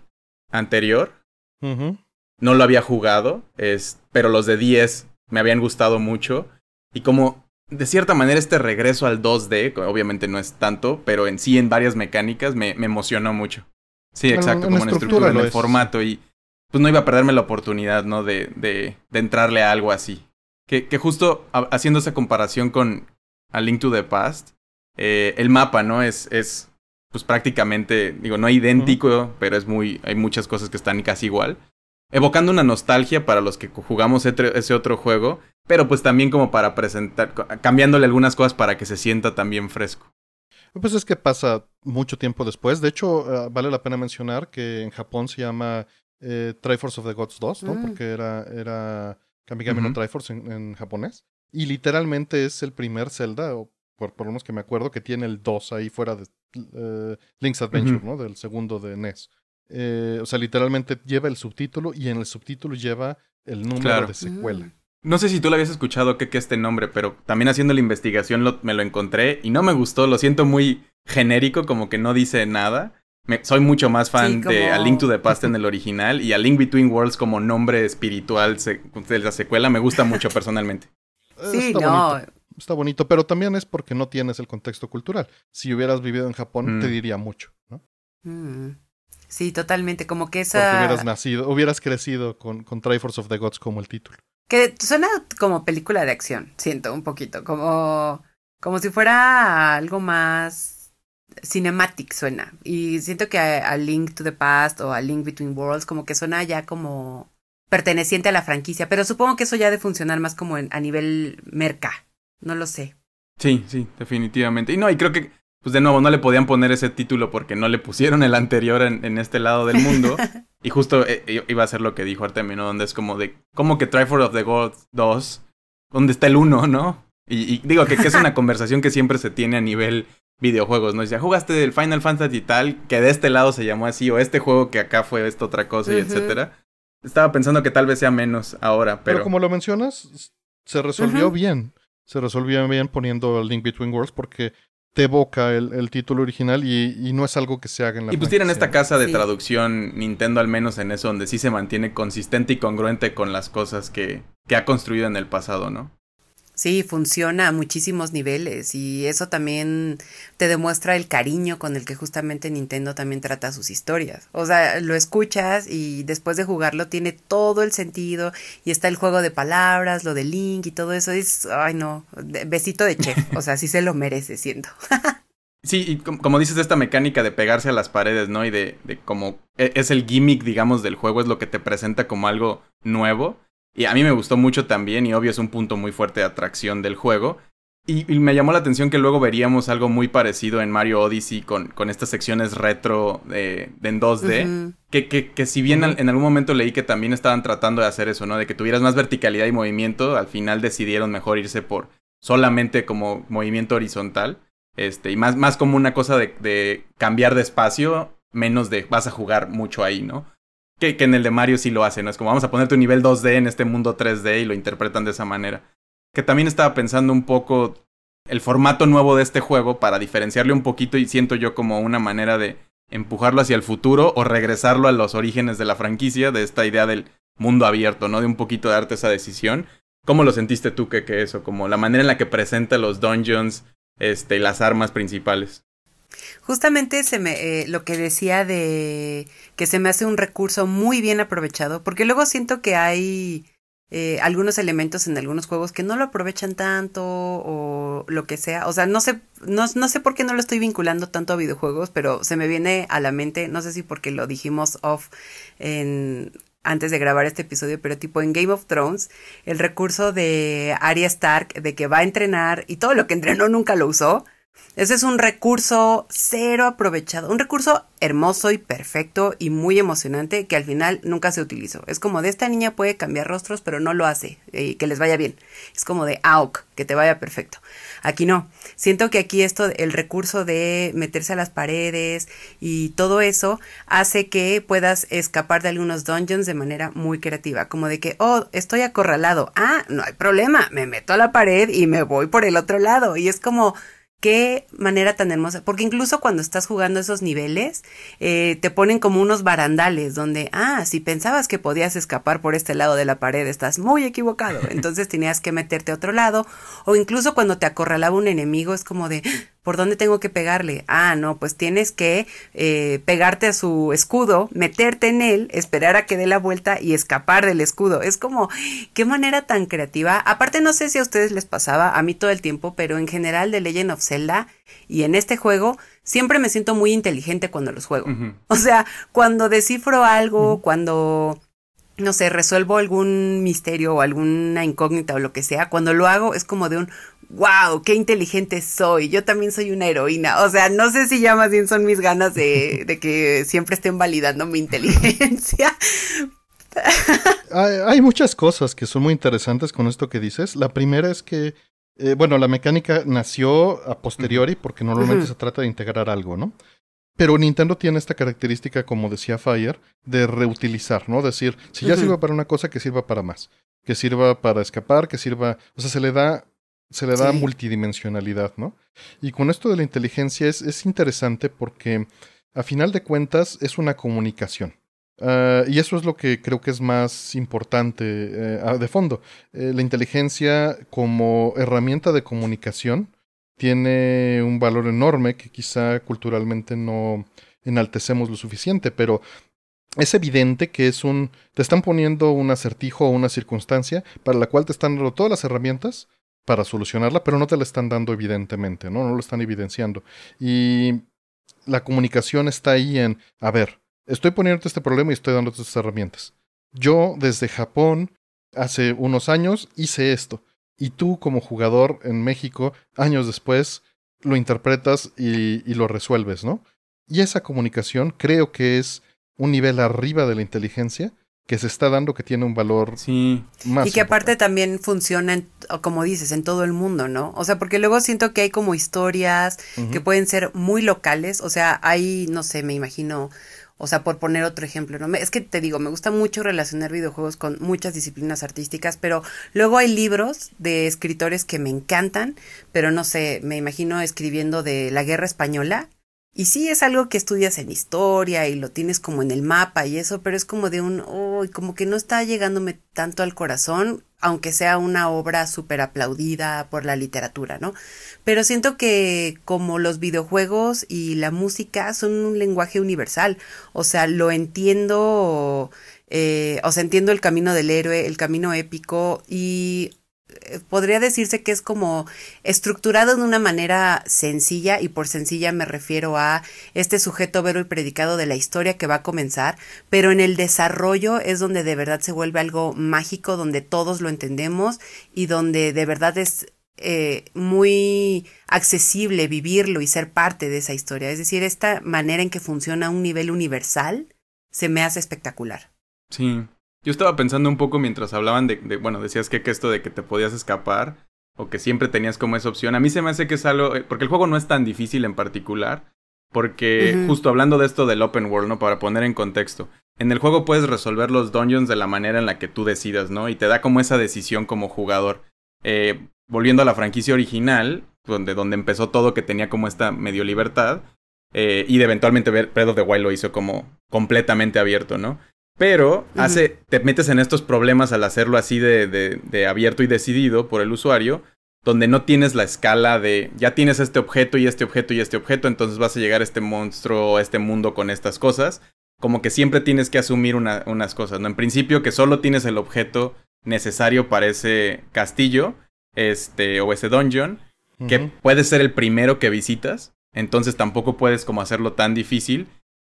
anterior, no lo había jugado, es, pero los de 10 me habían gustado mucho. Y como, de cierta manera, este regreso al 2D, obviamente no es tanto, pero en sí, en varias mecánicas, me emocionó mucho. Sí, exacto, como una estructura, de en el formato y pues no iba a perderme la oportunidad, ¿no? De, de, entrarle a algo así. Que, justo haciendo esa comparación con A Link to the Past, eh, el mapa, ¿no? Es, es pues prácticamente, digo, no idéntico, pero es muy, hay muchas cosas que están casi igual. Evocando una nostalgia para los que jugamos ese otro juego, pero pues también como para presentar, cambiándole algunas cosas para que se sienta también fresco. Pues es que pasa mucho tiempo después. De hecho, eh, vale la pena mencionar que en Japón se llama eh, Triforce of the Gods 2, ¿no? Mm. Porque era, era no Triforce en, japonés. Y literalmente es el primer Zelda, o por, lo menos que me acuerdo, que tiene el 2 ahí fuera de eh, Link's Adventure, ¿no? Del segundo de NES. o sea, literalmente lleva el subtítulo y en el subtítulo lleva el número de secuela. Mm. No sé si tú lo habías escuchado, que, que este nombre, pero también haciendo la investigación me lo encontré y no me gustó, lo siento muy genérico, como que no dice nada. soy mucho más fan de A Link to the Past en el original y A Link Between Worlds como nombre espiritual de la secuela me gusta mucho personalmente. Sí, está no. Bonito, está bonito, pero también es porque no tienes el contexto cultural. Si hubieras vivido en Japón, te mm. diría mucho, ¿no? Mm. Sí, totalmente, como que esa... hubieras nacido, hubieras crecido con, con Triforce of the Gods como el título. Que suena como película de acción, siento un poquito, como, como si fuera algo más cinematic suena. Y siento que a, Link to the Past o a Link Between Worlds como que suena ya como perteneciente a la franquicia, pero supongo que eso ya de funcionar más como a nivel merca, no lo sé. Sí, sí, definitivamente. Y no, y creo que, pues de nuevo, no le podían poner ese título porque no le pusieron el anterior en, en este lado del mundo. Y justo eh, eh, iba a ser lo que dijo Artemio, Donde es como de, como que Triforce of the Gods 2, donde está el 1, ¿no? Y, digo que, es una conversación que siempre se tiene a nivel videojuegos, ¿no? Y ya jugaste el Final Fantasy y tal, que de este lado se llamó así, o este juego que acá fue esta otra cosa, y etcétera. Estaba pensando que tal vez sea menos ahora, pero... Pero como lo mencionas, se resolvió bien. Se resolvió bien poniendo el Link Between Worlds porque te evoca el, título original y, no es algo que se haga en la Y pues tienen esta casa de traducción Nintendo al menos en eso, donde sí se mantiene consistente y congruente con las cosas que ha construido en el pasado, ¿no? Sí, funciona a muchísimos niveles y eso también te demuestra el cariño con el que justamente Nintendo también trata sus historias. O sea, lo escuchas y después de jugarlo tiene todo el sentido y está el juego de palabras, lo de Link y todo eso. Es, ay no, besito de chef. O sea, sí se lo merece siendo. Sí, y como dices, esta mecánica de pegarse a las paredes, ¿no? Y de, de como e, es el gimmick, digamos, del juego, es lo que te presenta como algo nuevo. Y a mí me gustó mucho también, y obvio es un punto muy fuerte de atracción del juego. Y, me llamó la atención que luego veríamos algo muy parecido en Mario Odyssey con, con estas secciones retro de, en 2D, que, que, que, si bien en algún momento leí que también estaban tratando de hacer eso, ¿no? De que tuvieras más verticalidad y movimiento, al final decidieron mejor irse por solamente como movimiento horizontal, este, y más, más como una cosa de, de cambiar de espacio, menos de vas a jugar mucho ahí, ¿no? Que, en el de Mario sí lo hacen, ¿no? Es como vamos a ponerte un nivel 2D en este mundo 3D y lo interpretan de esa manera. Que también estaba pensando un poco el formato nuevo de este juego para diferenciarle un poquito y siento yo como una manera de empujarlo hacia el futuro o regresarlo a los orígenes de la franquicia, de esta idea del mundo abierto, ¿no? De un poquito darte esa decisión. ¿Cómo lo sentiste tú que, eso? Como la manera en la que presenta los dungeons, este, las armas principales. Justamente se me, eh, lo que decía de que se me hace un recurso muy bien aprovechado, porque luego siento que hay eh, algunos elementos en algunos juegos que no lo aprovechan tanto o lo que sea. O sea, no sé, no, sé por qué no lo estoy vinculando tanto a videojuegos, pero se me viene a la mente, no sé si porque lo dijimos off en, antes de grabar este episodio, pero tipo en Game of Thrones, el recurso de Arya Stark, de que va a entrenar y todo lo que entrenó nunca lo usó ese es un recurso cero aprovechado, un recurso hermoso y perfecto y muy emocionante que al final nunca se utilizó. Es como de esta niña puede cambiar rostros, pero no lo hace, eh, y que les vaya bien. Es como de auk, ah, que te vaya perfecto. Aquí no. Siento que aquí esto, el recurso de meterse a las paredes y todo eso hace que puedas escapar de algunos dungeons de manera muy creativa, como de que, oh, estoy acorralado. Ah, no hay problema, me meto a la pared y me voy por el otro lado. Y es como Qué manera tan hermosa, porque incluso cuando estás jugando esos niveles, eh, te ponen como unos barandales donde, ah, si pensabas que podías escapar por este lado de la pared, estás muy equivocado, entonces tenías que meterte a otro lado, o incluso cuando te acorralaba un enemigo, es como de, ¿Por dónde tengo que pegarle? Ah, no, pues tienes que eh, pegarte a su escudo, meterte en él, esperar a que dé la vuelta y escapar del escudo. Es como, qué manera tan creativa. Aparte, no sé si a ustedes les pasaba, a mí todo el tiempo, pero en general de Legend of Zelda y en este juego, siempre me siento muy inteligente cuando los juego. O sea, cuando descifro algo, cuando no sé, resuelvo algún misterio o alguna incógnita o lo que sea, cuando lo hago es como de un, wow, qué inteligente soy, yo también soy una heroína. O sea, no sé si ya más bien son mis ganas de, que siempre estén validando mi inteligencia. hay, muchas cosas que son muy interesantes con esto que dices. La primera es que, eh, bueno, la mecánica nació a posteriori porque normalmente se trata de integrar algo, ¿no? Pero Nintendo tiene esta característica, como decía Fire, de reutilizar, ¿no? Decir, si ya sirve para una cosa, que sirva para más. Que sirva para escapar, que sirva. O sea, se le da se le da multidimensionalidad, ¿no? Y con esto de la inteligencia es, es, interesante porque a final de cuentas es una comunicación. Ah, y eso es lo que creo que es más importante eh, de fondo. Eh, la inteligencia como herramienta de comunicación tiene un valor enorme que quizá culturalmente no enaltecemos lo suficiente, pero es evidente que es un... te están poniendo un acertijo o una circunstancia para la cual te están dando todas las herramientas para solucionarla, pero no te la están dando evidentemente, ¿no? No lo están evidenciando. Y la comunicación está ahí en, a ver, estoy poniéndote este problema y estoy dándote estas herramientas. Yo desde Japón hace unos años hice esto. Y tú como jugador en México, años después, lo interpretas y lo resuelves, ¿no? Y esa comunicación creo que es un nivel arriba de la inteligencia que se está dando que tiene un valor sí. más. Y que aparte también funciona, como dices, en todo el mundo, ¿no? O sea, porque luego siento que hay como historias que pueden ser muy locales, o sea, hay, no sé, me imagino, o sea, por poner otro ejemplo, ¿no? es que te digo, me gusta mucho relacionar videojuegos con muchas disciplinas artísticas, pero luego hay libros de escritores que me encantan, pero no sé, me imagino escribiendo de la guerra española y sí es algo que estudias en historia y lo tienes como en el mapa y eso, pero es como de un, como que no está llegándome tanto al corazón, aunque sea una obra súper aplaudida por la literatura, ¿no? Pero siento que como los videojuegos y la música son un lenguaje universal, o sea, lo entiendo, eh, o sea, entiendo el camino del héroe, el camino épico y eh, podría decirse que es como estructurado de una manera sencilla y por sencilla me refiero a este sujeto vero y predicado de la historia que va a comenzar, pero en el desarrollo es donde de verdad se vuelve algo mágico, donde todos lo entendemos y donde de verdad es eh, muy accesible vivirlo y ser parte de esa historia. Es decir, esta manera en que funciona a un nivel universal se me hace espectacular. Sí, yo estaba pensando un poco mientras hablaban de, bueno, decías que, esto de que te podías escapar o que siempre tenías como esa opción, a mí se me hace que es algo, eh, porque el juego no es tan difícil en particular, porque justo hablando de esto del open world, ¿no? Para poner en contexto, en el juego puedes resolver los dungeons de la manera en la que tú decidas, ¿no? Y te da como esa decisión como jugador. Eh, volviendo a la franquicia original, donde, donde empezó todo, que tenía como esta medio libertad, eh, y de eventualmente ver Breath of the Wild lo hizo como completamente abierto, ¿no? Pero hace, te metes en estos problemas al hacerlo así de, abierto y decidido por el usuario, donde no tienes la escala de ya tienes este objeto y este objeto y este objeto, entonces vas a llegar a este monstruo, a este mundo con estas cosas. Como que siempre tienes que asumir unas cosas, ¿no? En principio que solo tienes el objeto necesario para ese castillo, este, o ese dungeon, que puede ser el primero que visitas, entonces tampoco puedes como hacerlo tan difícil.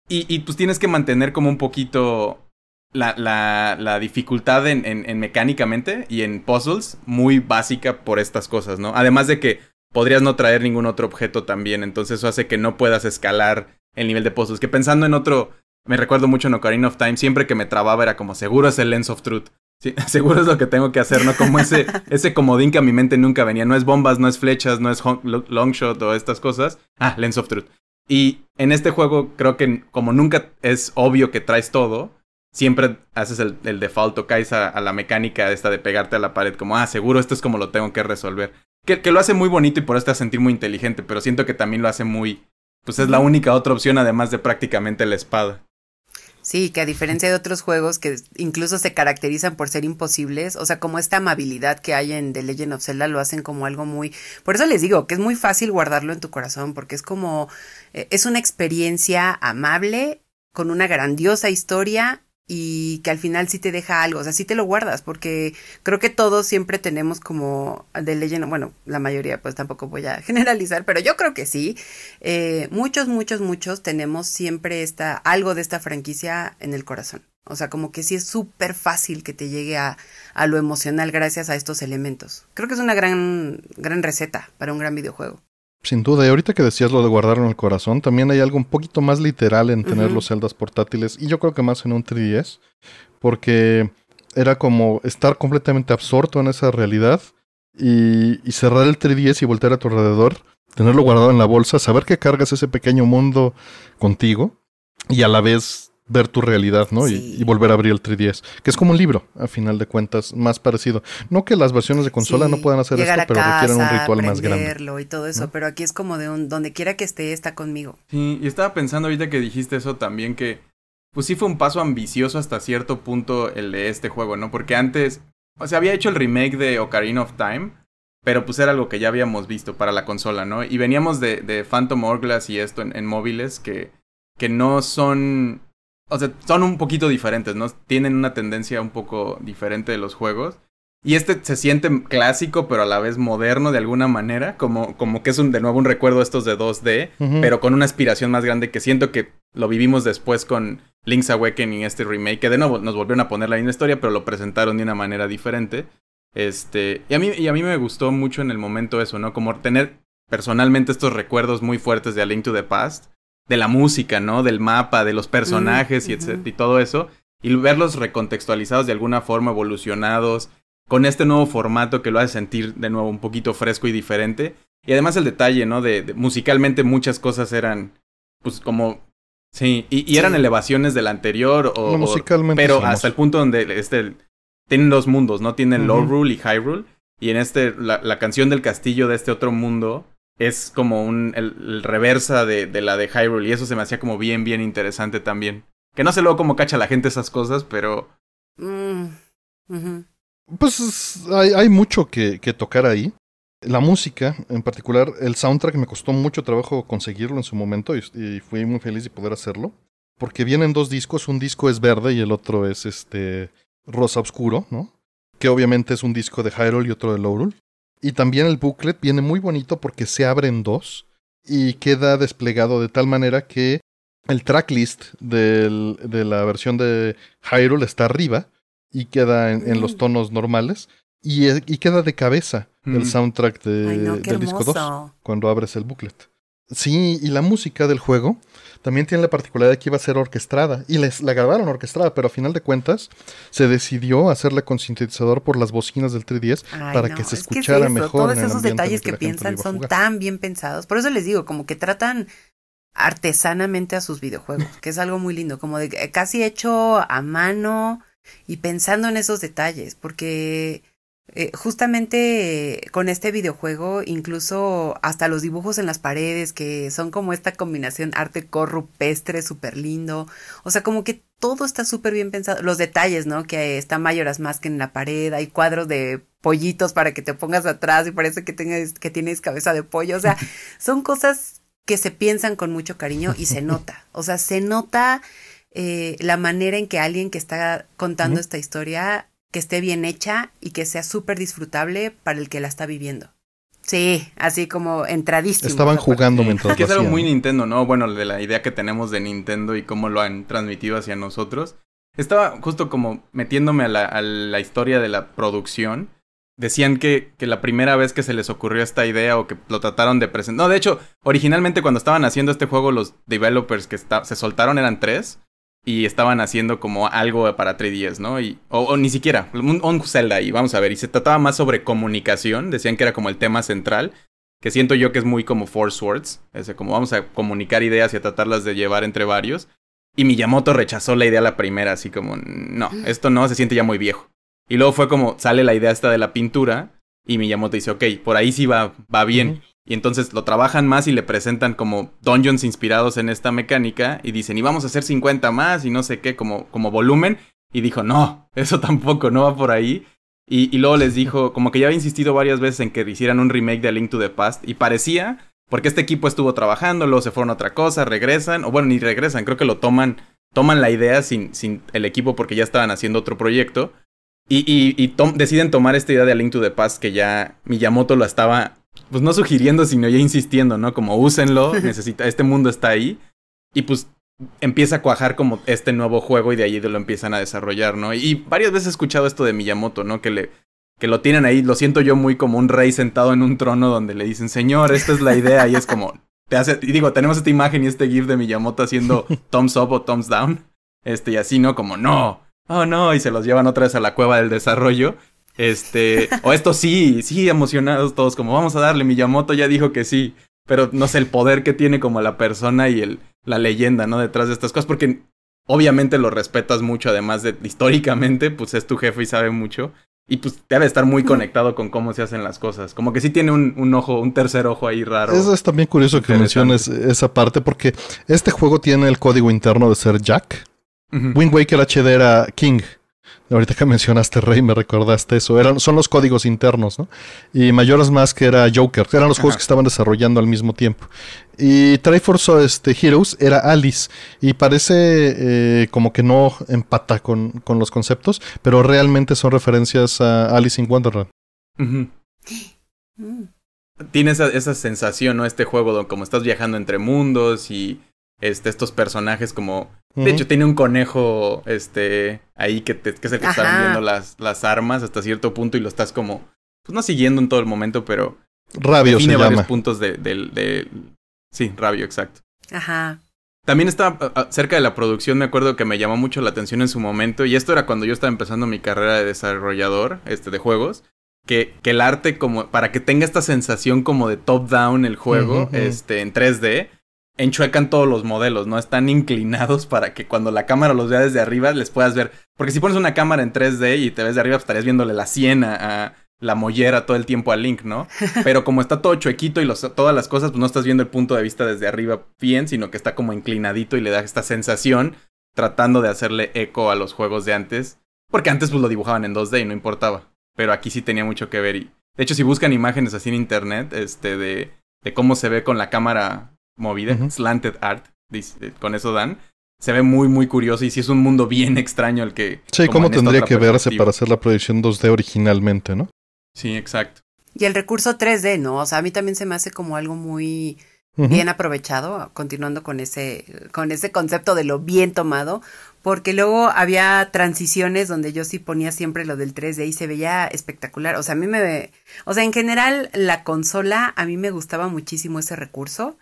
Y, y pues tienes que mantener como un poquito la, la, dificultad en, en, mecánicamente y en puzzles muy básica por estas cosas, ¿no? Además de que podrías no traer ningún otro objeto también, entonces eso hace que no puedas escalar el nivel de puzzles. Que pensando en otro, me recuerdo mucho en Ocarina of Time, siempre que me trababa era como, seguro es el Lens of Truth. seguro es lo que tengo que hacer, ¿no? Como ese, ese comodín que a mi mente nunca venía. No es bombas, no es flechas, no es long shot o estas cosas. Ah, Lens of Truth. Y en este juego creo que como nunca es obvio que traes todo, siempre haces el, default o caes a, la mecánica esta de pegarte a la pared, como, ah, seguro esto es como lo tengo que resolver. Que, lo hace muy bonito y por eso te hace sentir muy inteligente, pero siento que también lo hace muy... Pues es la única otra opción además de prácticamente la espada. Sí, que a diferencia de otros juegos que incluso se caracterizan por ser imposibles, o sea, como esta amabilidad que hay en The Legend of Zelda lo hacen como algo muy... Por eso les digo que es muy fácil guardarlo en tu corazón, porque es como... Eh, es una experiencia amable, con una grandiosa historia y que al final sí te deja algo, o sea, sí te lo guardas, porque creo que todos siempre tenemos como de leyendo, bueno, la mayoría pues tampoco voy a generalizar, pero yo creo que sí, eh, muchos, muchos, muchos tenemos siempre esta, algo de esta franquicia en el corazón, o sea, como que sí es súper fácil que te llegue a, a lo emocional gracias a estos elementos. Creo que es una gran, gran receta para un gran videojuego. Sin duda, y ahorita que decías lo de guardarlo en el corazón, también hay algo un poquito más literal en tener los celdas portátiles, y yo creo que más en un 3DS, porque era como estar completamente absorto en esa realidad y, y cerrar el 3DS y voltear a tu alrededor, tenerlo guardado en la bolsa, saber que cargas ese pequeño mundo contigo y a la vez ver tu realidad, ¿no? Y, volver a abrir el 3DS, que es como un libro, a final de cuentas, más parecido. No que las versiones de consola no puedan hacer esto, pero requieren un ritual más grande. y todo eso, pero aquí es como de un, donde quiera que esté, está conmigo. Sí, y estaba pensando ahorita que dijiste eso también, que pues sí fue un paso ambicioso hasta cierto punto el de este juego, ¿no? Porque antes, o sea, había hecho el remake de Ocarina of Time, pero pues era algo que ya habíamos visto para la consola, ¿no? Y veníamos de, Phantom Hourglass y esto en, en móviles que, que no son o sea, son un poquito diferentes, ¿no? Tienen una tendencia un poco diferente de los juegos. Y este se siente clásico, pero a la vez moderno de alguna manera, como, como que es un, de nuevo un recuerdo estos de 2D, pero con una aspiración más grande que siento que lo vivimos después con Link's Awakening, este remake, que de nuevo nos volvieron a poner la misma historia, pero lo presentaron de una manera diferente. Este, y a mí, y a mí me gustó mucho en el momento eso, ¿no? Como tener personalmente estos recuerdos muy fuertes de A Link to the Past, de la música, ¿no? Del mapa, de los personajes y, y todo eso. Y verlos recontextualizados de alguna forma, evolucionados, con este nuevo formato que lo hace sentir de nuevo un poquito fresco y diferente. Y además el detalle, ¿no? De, musicalmente muchas cosas eran, pues como... Sí, y, eran elevaciones elevaciones del anterior o... No, musicalmente pero hasta el punto donde este, tienen dos mundos, ¿no? Tienen Low Rule y High Rule. Y en este, la canción del castillo de este otro mundo es como un el, reversa de, la de Hyrule y eso se me hacía como bien, bien interesante también. Que no sé luego cómo cacha la gente esas cosas, pero... Mm, pues hay, mucho que, tocar ahí. La música, en particular, el soundtrack me costó mucho trabajo conseguirlo en su momento y, fui muy feliz de poder hacerlo. Porque vienen dos discos, un disco es verde y el otro es este rosa oscuro, ¿no? Que obviamente es un disco de Hyrule y otro de Laurel. Y también el booklet viene muy bonito porque se abre en dos y queda desplegado de tal manera que el tracklist de la versión de Hyrule está arriba y queda en, los mm. tonos normales e, y, queda de cabeza el mm. soundtrack del disco 2 cuando abres el booklet. Sí, y la música del juego también tiene la particularidad de que iba a ser orquestada. Y les, la grabaron orquestada, pero a final de cuentas se decidió hacerle con sintetizador por las bocinas del 310 para que se escuchara mejor. Todos esos detalles que, piensan son tan bien pensados. Por eso les digo, como que tratan artesanamente a sus videojuegos, que es algo muy lindo, como de eh, casi hecho a mano y pensando en esos detalles, porque eh, justamente eh, con este videojuego, incluso hasta los dibujos en las paredes, que son como esta combinación arte corrupestre, súper lindo. O sea, como que todo está súper bien pensado. Los detalles, ¿no? Que está Mayoras más que en la pared, hay cuadros de pollitos para que te pongas atrás y parece que, tengas, que tienes cabeza de pollo. O sea, son cosas que se piensan con mucho cariño y se nota. O sea, se nota eh, la manera en que alguien que está contando esta historia que esté bien hecha y que sea súper disfrutable para el que la está viviendo. Sí, así como entradísimo. Estaban jugando mientras. que es algo muy Nintendo, ¿no? Bueno, de la idea que tenemos de Nintendo y cómo lo han transmitido hacia nosotros. Estaba justo como metiéndome a la, historia de la producción. Decían que, la primera vez que se les ocurrió esta idea o que lo trataron de presentar. No, de hecho, originalmente cuando estaban haciendo este juego, los developers que se soltaron eran tres y estaban haciendo como algo para 3DS, ¿no? Y, o, ni siquiera, un, Zelda y vamos a ver, y se trataba más sobre comunicación, decían que era como el tema central, que siento yo que es muy como Four Swords, ese como vamos a comunicar ideas y a tratarlas de llevar entre varios, y Miyamoto rechazó la idea la primera, así como, no, esto no, se siente ya muy viejo. Y luego fue como, sale la idea esta de la pintura, y Miyamoto dice, ok, por ahí sí va, va bien. Y entonces lo trabajan más y le presentan como dungeons inspirados en esta mecánica y dicen, y vamos a hacer 50 más y no sé qué, como, como volumen. Y dijo, no, eso tampoco, no va por ahí. Y, luego les dijo, como que ya había insistido varias veces en que hicieran un remake de a Link to the Past y parecía, porque este equipo estuvo trabajando, luego se fueron a otra cosa, regresan, o bueno, ni regresan, creo que lo toman, toman la idea sin, sin el equipo porque ya estaban haciendo otro proyecto. Y, deciden tomar esta idea de Link to the Past que ya Miyamoto lo estaba pues no sugiriendo, sino ya insistiendo, ¿no? Como úsenlo, necesita, este mundo está ahí. Y pues empieza a cuajar como este nuevo juego y de ahí lo empiezan a desarrollar, ¿no? Y, varias veces he escuchado esto de Miyamoto, ¿no? Que le que lo tienen ahí, lo siento yo muy como un rey sentado en un trono donde le dicen, "Señor, esta es la idea" y es como te hace y digo, tenemos esta imagen y este gif de Miyamoto haciendo thumbs up o thumbs down, este y así, ¿no? Como, "No, oh no", y se los llevan otra vez a la cueva del desarrollo este, o esto sí, sí, emocionados todos, como vamos a darle, Miyamoto ya dijo que sí, pero no sé el poder que tiene como la persona y el, la leyenda, ¿no? Detrás de estas cosas, porque obviamente lo respetas mucho, además de históricamente, pues es tu jefe y sabe mucho, y pues debe estar muy conectado con cómo se hacen las cosas, como que sí tiene un, un ojo, un tercer ojo ahí raro. Eso es también curioso que menciones esa parte, porque este juego tiene el código interno de ser Jack. Uh Wind Waker HD era King. Ahorita que mencionaste Rey, me recordaste eso. Eran, son los códigos internos, ¿no? Y Mayoras que era Joker, eran los juegos que estaban desarrollando al mismo tiempo. Y Triforce este, Heroes era Alice. Y parece eh, como que no empata con, con, los conceptos, pero realmente son referencias a Alice in Wonderland. Mm. Tiene esa, esa sensación, ¿no? Este juego, como estás viajando entre mundos y este, estos personajes como... De hecho, tiene un conejo este, ahí que, te, que es el que está vendiendo las, armas hasta cierto punto y lo estás como... Pues no siguiendo en todo el momento, pero... Rabio Tiene varios puntos de, Sí, Rabio, exacto. Ajá. También está cerca de la producción, me acuerdo que me llamó mucho la atención en su momento, y esto era cuando yo estaba empezando mi carrera de desarrollador este, de juegos, que, que el arte como, para que tenga esta sensación como de top-down el juego, este, en 3D, enchuecan todos los modelos, ¿no? Están inclinados para que cuando la cámara los vea desde arriba les puedas ver. Porque si pones una cámara en 3D y te ves de arriba, pues, estarías viéndole la sien a, la mollera todo el tiempo a Link, ¿no? Pero como está todo chuequito y todas las cosas, pues no estás viendo el punto de vista desde arriba bien, sino que está como inclinadito y le da esta sensación tratando de hacerle eco a los juegos de antes. Porque antes pues lo dibujaban en 2D y no importaba. Pero aquí sí tenía mucho que ver y... De hecho, si buscan imágenes así en internet, este, de, de cómo se ve con la cámara movida, slanted art, con eso dan. Se ve muy, muy curioso y sí es un mundo bien extraño el que... Sí, ¿cómo tendría que verse para hacer la proyección 2D originalmente, no? Sí, exacto. Y el recurso 3D, ¿no? O sea, a mí también se me hace como algo muy bien aprovechado, continuando con ese, con ese concepto de lo bien tomado, porque luego había transiciones donde yo sí ponía siempre lo del 3D y se veía espectacular. O sea, a mí me... O sea, en general la consola, a mí me gustaba muchísimo ese recurso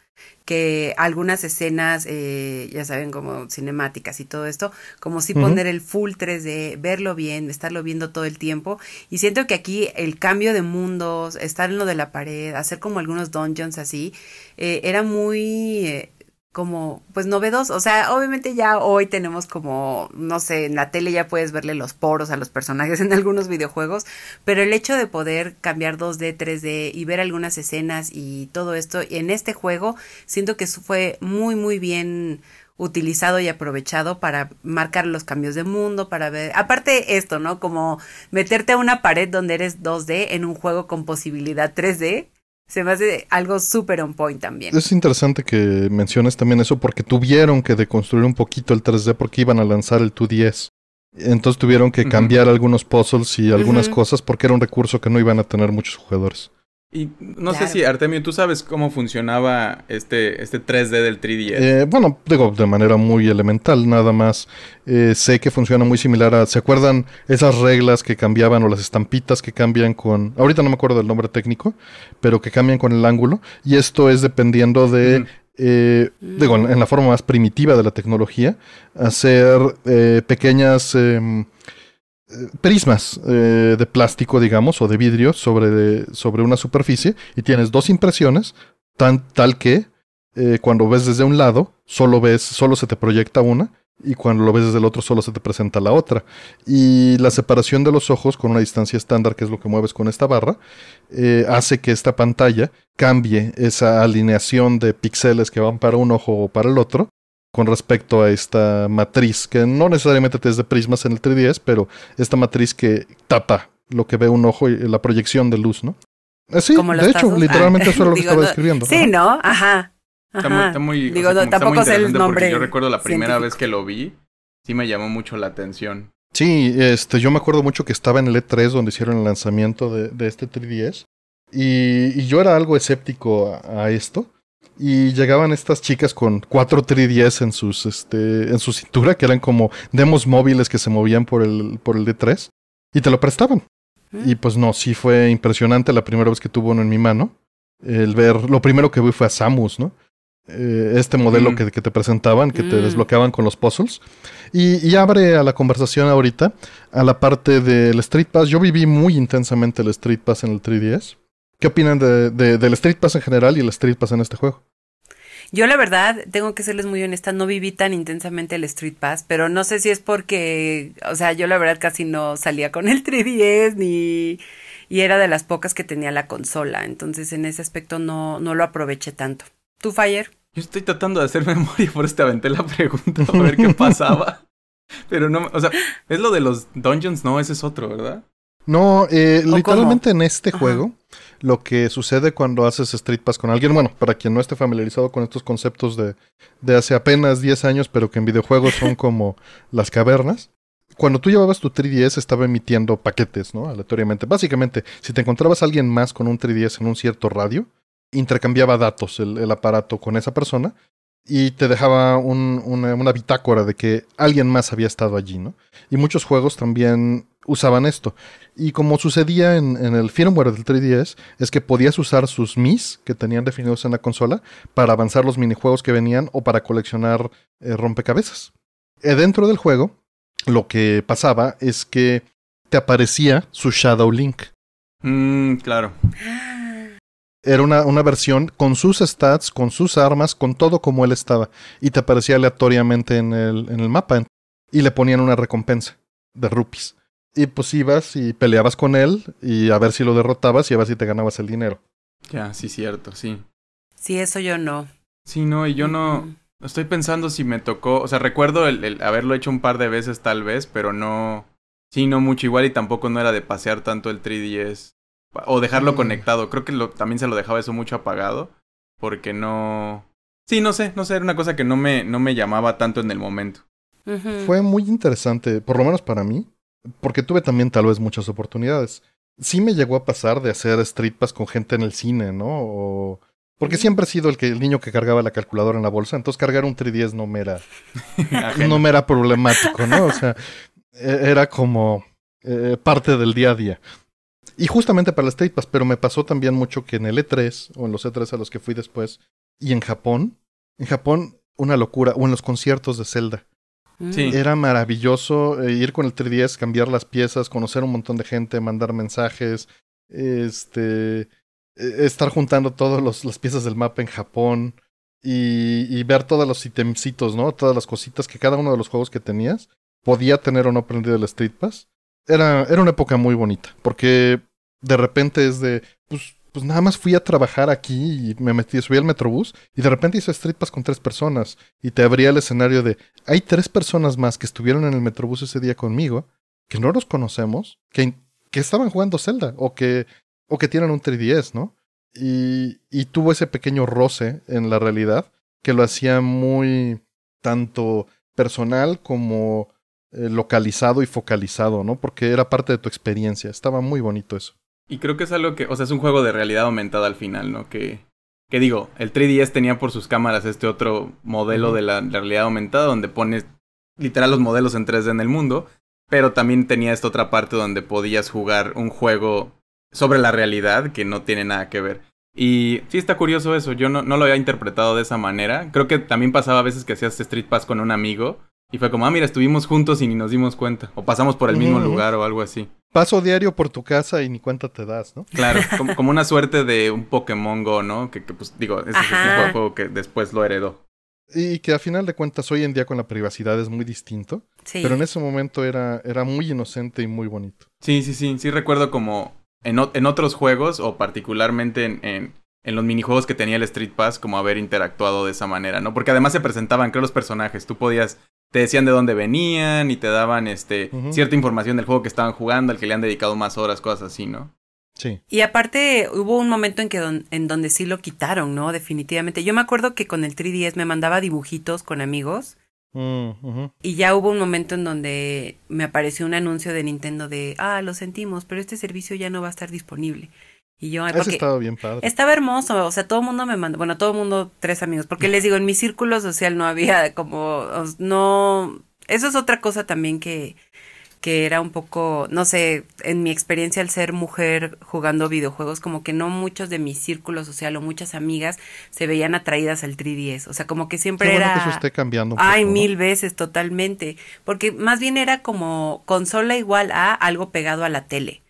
que algunas escenas, eh, ya saben, como cinemáticas y todo esto, como si poner el full 3D, verlo bien, estarlo viendo todo el tiempo. Y siento que aquí el cambio de mundos, estar en lo de la pared, hacer como algunos dungeons así, eh, era muy... Eh, como, pues novedoso. O sea, obviamente ya hoy tenemos como, no sé, en la tele ya puedes verle los poros a los personajes en algunos videojuegos, pero el hecho de poder cambiar 2D, 3D y ver algunas escenas y todo esto en este juego, siento que fue muy, muy bien utilizado y aprovechado para marcar los cambios de mundo, para ver, aparte esto, ¿no? Como meterte a una pared donde eres 2D en un juego con posibilidad 3D, se me hace algo súper on point también. Es interesante que menciones también eso porque tuvieron que deconstruir un poquito el 3D porque iban a lanzar el 2DS. Entonces tuvieron que cambiar algunos puzzles y algunas cosas porque era un recurso que no iban a tener muchos jugadores. Y no sé si, Artemio, ¿tú sabes cómo funcionaba este, este 3D del 3 Eh, bueno, digo, de manera muy elemental, nada más. Eh, sé que funciona muy similar a. ¿Se acuerdan esas reglas que cambiaban o las estampitas que cambian con. Ahorita no me acuerdo del nombre técnico, pero que cambian con el ángulo. Y esto es dependiendo de. Eh, digo, en, la forma más primitiva de la tecnología, hacer eh, pequeñas em, prismas eh, de plástico, digamos, o de vidrio sobre, sobre una superficie y tienes dos impresiones, tal que eh, cuando ves desde un lado, solo ves, solo se te proyecta una y cuando lo ves desde el otro solo se te presenta la otra. Y la separación de los ojos con una distancia estándar, que es lo que mueves con esta barra, eh, hace que esta pantalla cambie esa alineación de píxeles que van para un ojo o para el otro con respecto a esta matriz, que no necesariamente es de prismas en el 3DS, pero esta matriz que tapa lo que ve un ojo y la proyección de luz, ¿no? Eh, sí, de hecho, literalmente eso era lo que estaba describiendo. Sí, ¿no? Ajá. Está muy, está Digo, tampoco el nombre. Yo recuerdo la primera vez que lo vi, sí me llamó mucho la atención. Sí, este, yo me acuerdo mucho que estaba en el E3 donde hicieron el lanzamiento de, este 3DS. Y, yo era algo escéptico a esto y llegaban estas chicas con cuatro 3DS en sus este en su cintura que eran como demos móviles que se movían por el por el D3 y te lo prestaban. ¿Eh? Y pues no, sí fue impresionante la primera vez que tuvo uno en mi mano. El ver, lo primero que vi fue a Samus, ¿no? Eh, este modelo que, te presentaban, que te mm. desbloqueaban con los puzzles. Y, y, abre a la conversación ahorita a la parte del Street Pass. Yo viví muy intensamente el Street Pass en el 3DS. ¿Qué opinan de, del Street Pass en general y el Street Pass en este juego? Yo la verdad, tengo que serles muy honesta, no viví tan intensamente el Street Pass, pero no sé si es porque, o sea, yo la verdad casi no salía con el 3DS ni... Y era de las pocas que tenía la consola, entonces en ese aspecto no, no lo aproveché tanto. ¿Tú, Fire? Yo estoy tratando de hacer memoria, por eso te aventé la pregunta a ver qué pasaba. Pero no, o sea, es lo de los dungeons, no, ese es otro, ¿verdad? No, eh, literalmente en este juego, lo que sucede cuando haces Street Pass con alguien, bueno, para quien no esté familiarizado con estos conceptos de, de hace apenas 10 años, pero que en videojuegos son como las cavernas, cuando tú llevabas tu 3DS estaba emitiendo paquetes, ¿no? Aleatoriamente. Básicamente, si te encontrabas a alguien más con un 3DS en un cierto radio, intercambiaba datos el aparato con esa persona y te dejaba una, bitácora de que alguien más había estado allí, ¿no? Y muchos juegos también usaban esto. Y como sucedía en, el firmware del 3DS, es que podías usar sus MIS que tenían definidos en la consola para avanzar los minijuegos que venían o para coleccionar eh, rompecabezas. Eh, dentro del juego, lo que pasaba es que te aparecía su Shadow Link. Mmm, claro. Ah, era una, una, versión con sus stats, con sus armas, con todo como él estaba. Y te aparecía aleatoriamente en el, en el mapa. Y le ponían una recompensa de rupees. Y pues ibas y peleabas con él y a ver si lo derrotabas y a ver si te ganabas el dinero. Ya, sí, cierto, sí. Sí, eso yo no. Sí, no, y yo no. Estoy pensando si me tocó. O sea, recuerdo el, haberlo hecho un par de veces tal vez, pero no. Sí, no mucho igual y tampoco no era de pasear tanto el 3DS. O dejarlo mm. conectado. Creo que lo, también se lo dejaba eso mucho apagado. Porque no. Sí, no sé, no sé. Era una cosa que no me, no me llamaba tanto en el momento. Fue muy interesante, por lo menos para mí. Porque tuve también tal vez muchas oportunidades. Sí me llegó a pasar de hacer street pass con gente en el cine, ¿no? O... Porque siempre he sido el, que, el niño que cargaba la calculadora en la bolsa, entonces cargar un 310 no me era, no me era problemático, ¿no? O sea, e, era como eh, parte del día a día. Y justamente para el State Pass, pero me pasó también mucho que en el E3 o en los E3 a los que fui después y en Japón, en Japón una locura, o en los conciertos de Zelda. Mm. Sí. Era maravilloso eh, ir con el 3DS, cambiar las piezas, conocer un montón de gente, mandar mensajes, este, e-, estar juntando todas las piezas del mapa en Japón y, ver todos los itemcitos, ¿no? Todas las cositas que cada uno de los juegos que tenías podía tener o no prendido el State Pass era, era una época muy bonita, porque de repente es de, pues, pues nada más fui a trabajar aquí y me metí, subí al metrobús y de repente hizo Street Pass con tres personas y te abría el escenario de, hay tres personas más que estuvieron en el metrobús ese día conmigo, que no los conocemos, que, que estaban jugando Zelda o que, o que tienen un 3DS, ¿no? Y, y tuvo ese pequeño roce en la realidad que lo hacía muy tanto personal como eh, localizado y focalizado, ¿no? Porque era parte de tu experiencia. Estaba muy bonito eso. Y creo que es algo que, o sea, es un juego de realidad aumentada al final, ¿no? Que, que digo, el 3DS tenía por sus cámaras este otro modelo de la, realidad aumentada donde pones literal los modelos en 3D en el mundo, pero también tenía esta otra parte donde podías jugar un juego sobre la realidad que no tiene nada que ver. Y sí está curioso eso, yo no, no lo había interpretado de esa manera. Creo que también pasaba a veces que hacías Street Pass con un amigo y fue como, ah, mira, estuvimos juntos y ni nos dimos cuenta. O pasamos por el mismo lugar o algo así. Paso diario por tu casa y ni cuenta te das, ¿no? Claro, como, una suerte de un Pokémon Go, ¿no? Que, pues digo, ese es el juego que después lo heredó. Y que a final de cuentas hoy en día con la privacidad es muy distinto. Sí. Pero en ese momento era, era muy inocente y muy bonito. Sí, sí, sí. Sí recuerdo como en, otros juegos o particularmente en, en, en, los minijuegos que tenía el Street Pass como haber interactuado de esa manera, ¿no? Porque además se presentaban, creo, los personajes. Tú podías te decían de dónde venían y te daban este cierta información del juego que estaban jugando, al que le han dedicado más horas, cosas así, ¿no? Sí. Y aparte hubo un momento en que en donde sí lo quitaron, ¿no? Definitivamente. Yo me acuerdo que con el 3DS me mandaba dibujitos con amigos. Mm, y ya hubo un momento en donde me apareció un anuncio de Nintendo de, ah, lo sentimos, pero este servicio ya no va a estar disponible. Y yo, estaba bien Estaba hermoso, o sea, todo el mundo me mandó, bueno, todo el mundo, tres amigos, porque les digo, en mi círculo social no había como, no, eso es otra cosa también que, que era un poco, no sé, en mi experiencia al ser mujer jugando videojuegos, como que no muchos de mi círculo social o muchas amigas se veían atraídas al 3DS. O sea, como que siempre era. Que cambiando. ay, mil veces, totalmente. Porque más bien era como consola igual a algo pegado a la tele.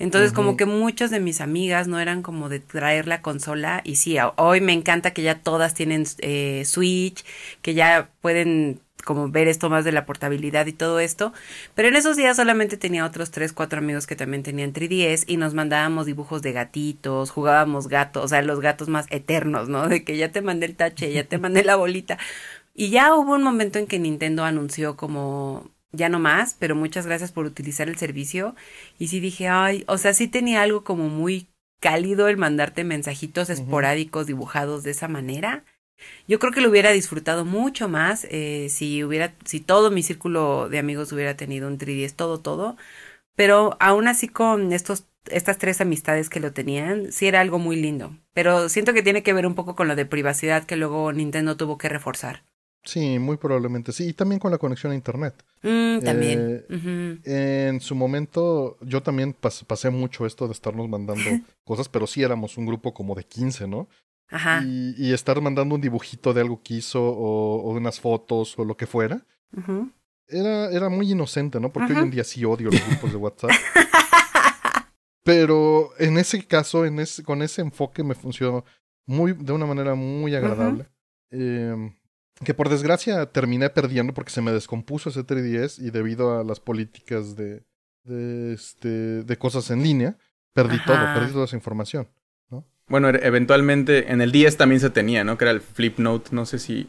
Entonces, como que muchas de mis amigas no eran como de traer la consola. Y sí, hoy me encanta que ya todas tienen eh, Switch, que ya pueden como ver esto más de la portabilidad y todo esto. Pero en esos días solamente tenía otros tres, cuatro amigos que también tenían 3DS y nos mandábamos dibujos de gatitos, jugábamos gatos, o sea, los gatos más eternos, ¿no? De que ya te mandé el tache, ya te mandé la bolita. Y ya hubo un momento en que Nintendo anunció como ya no más, pero muchas gracias por utilizar el servicio. Y sí dije, ay, o sea, sí tenía algo como muy cálido el mandarte mensajitos esporádicos dibujados de esa manera. Yo creo que lo hubiera disfrutado mucho más eh, si hubiera, si todo mi círculo de amigos hubiera tenido un 3DS, todo, todo. Pero aún así con estos, estas tres amistades que lo tenían, sí era algo muy lindo. Pero siento que tiene que ver un poco con lo de privacidad que luego Nintendo tuvo que reforzar. Sí, muy probablemente sí. Y también con la conexión a Internet. Mm, también. Eh, en su momento, yo también pasé mucho esto de estarnos mandando cosas, pero sí éramos un grupo como de 15, ¿no? Ajá. Y, y estar mandando un dibujito de algo que hizo o, unas fotos o lo que fuera. era, era muy inocente, ¿no? Porque hoy en día sí odio los grupos de WhatsApp. pero en ese caso, en ese, con ese enfoque me funcionó muy, de una manera muy agradable. Eh, que por desgracia terminé perdiendo porque se me descompuso ese 3DS y debido a las políticas de, de, este, de cosas en línea, perdí todo, perdí toda esa información. ¿no? Bueno, e-, eventualmente en el 10 también se tenía, ¿no? Que era el Flipnote, no sé si,